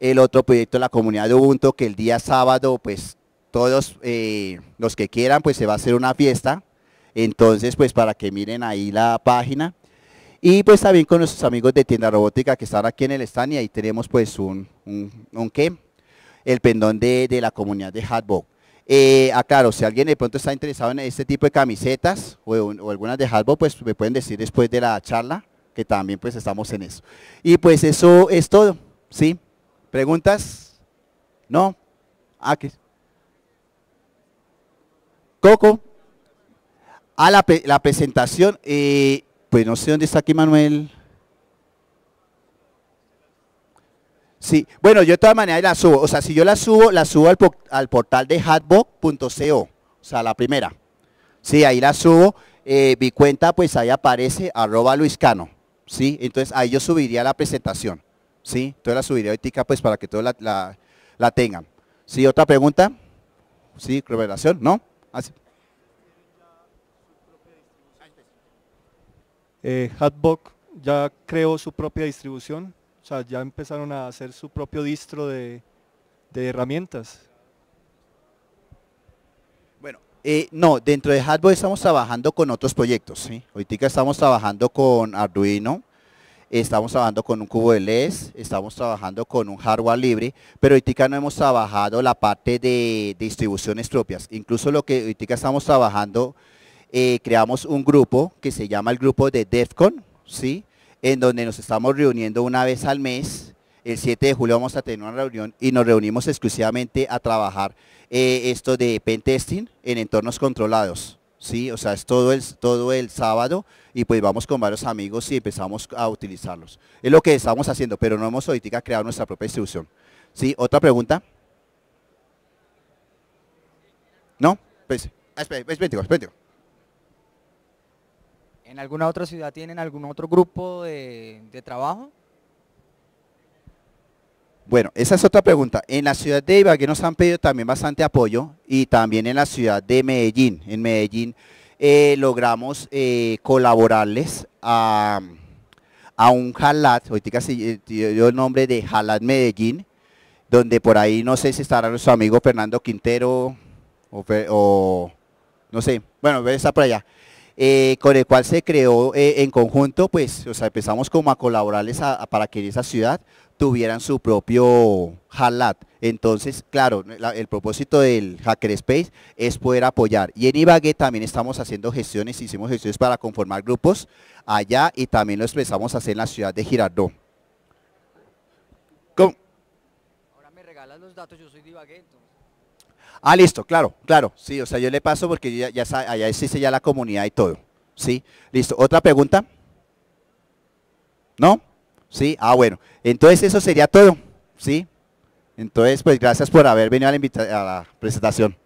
El otro proyecto de la comunidad de Ubuntu, que el día sábado, pues todos eh, los que quieran, pues se va a hacer una fiesta. Entonces, pues para que miren ahí la página. Y pues también con nuestros amigos de Tienda Robótica que están aquí en el stand y ahí tenemos pues un, un, qué, el pendón de, de la comunidad de Hatbox. Eh, aclaro, ah, si alguien de pronto está interesado en este tipo de camisetas o, algunas de halbo, pues me pueden decir después de la charla, que también pues estamos en eso. Y pues eso es todo, ¿sí? ¿Preguntas? ¿No? Ah, ¿qué? Coco. Ah, a la, presentación, eh, pues no sé dónde está aquí Manuel. Sí, bueno, yo de todas maneras la subo. O sea, si yo la subo, la subo al, portal de hatbox.co, o sea, la primera. Sí, ahí la subo. Eh, mi cuenta, pues ahí aparece arroba luiscano. Sí, entonces ahí yo subiría la presentación. Sí, entonces la subiría ahorita, pues para que todos la, tengan. Sí, otra pregunta. Sí, revelación, ¿no? Así. Ah, eh, ya creó su propia distribución o sea, ya empezaron a hacer su propio distro de, herramientas. Bueno, eh, no, dentro de Hardware estamos trabajando con otros proyectos. ¿sí? Ahorita estamos trabajando con Arduino, estamos trabajando con un cubo de LES, estamos trabajando con un hardware libre, pero ahorita no hemos trabajado la parte de, distribuciones propias. Incluso lo que ahorita estamos trabajando, eh, creamos un grupo que se llama el grupo de DEFCON, ¿sí? en donde nos estamos reuniendo una vez al mes. El 7 de julio vamos a tener una reunión y nos reunimos exclusivamente a trabajar eh, esto de pentesting en entornos controlados. ¿sí? O sea, es todo el, todo el sábado y pues vamos con varios amigos y empezamos a utilizarlos. Es lo que estamos haciendo, pero no hemos ahorita creado nuestra propia distribución. ¿Sí? ¿Otra pregunta? ¿No? Pues, espérate, ¿En alguna otra ciudad tienen algún otro grupo de, trabajo? Bueno, esa es otra pregunta. En la ciudad de Ibagué nos han pedido también bastante apoyo y también en la ciudad de Medellín. En Medellín eh, logramos eh, colaborarles a, un jalat, ahorita se eh, dio el nombre de Jalat Medellín, donde por ahí no sé si estará nuestro amigo Fernando Quintero o, o no sé, bueno, está por allá. Eh, con el cual se creó eh, en conjunto, pues o empezamos como a colaborarles para que en esa ciudad tuvieran su propio jalat. Entonces, claro, el propósito del Hacker Space es poder apoyar. Y en Ibagué también estamos haciendo gestiones, hicimos gestiones para conformar grupos allá y también lo empezamos a hacer en la ciudad de Girardó. ¿Cómo? Ahora me regalan los datos, yo soy de Ibagué, Ah, listo, claro, claro. Sí, o sea, yo le paso porque ya, existe ya la comunidad y todo. Sí, listo. ¿Otra pregunta? ¿No? Sí, ah, bueno. Entonces eso sería todo. Sí. Entonces, pues gracias por haber venido a la presentación.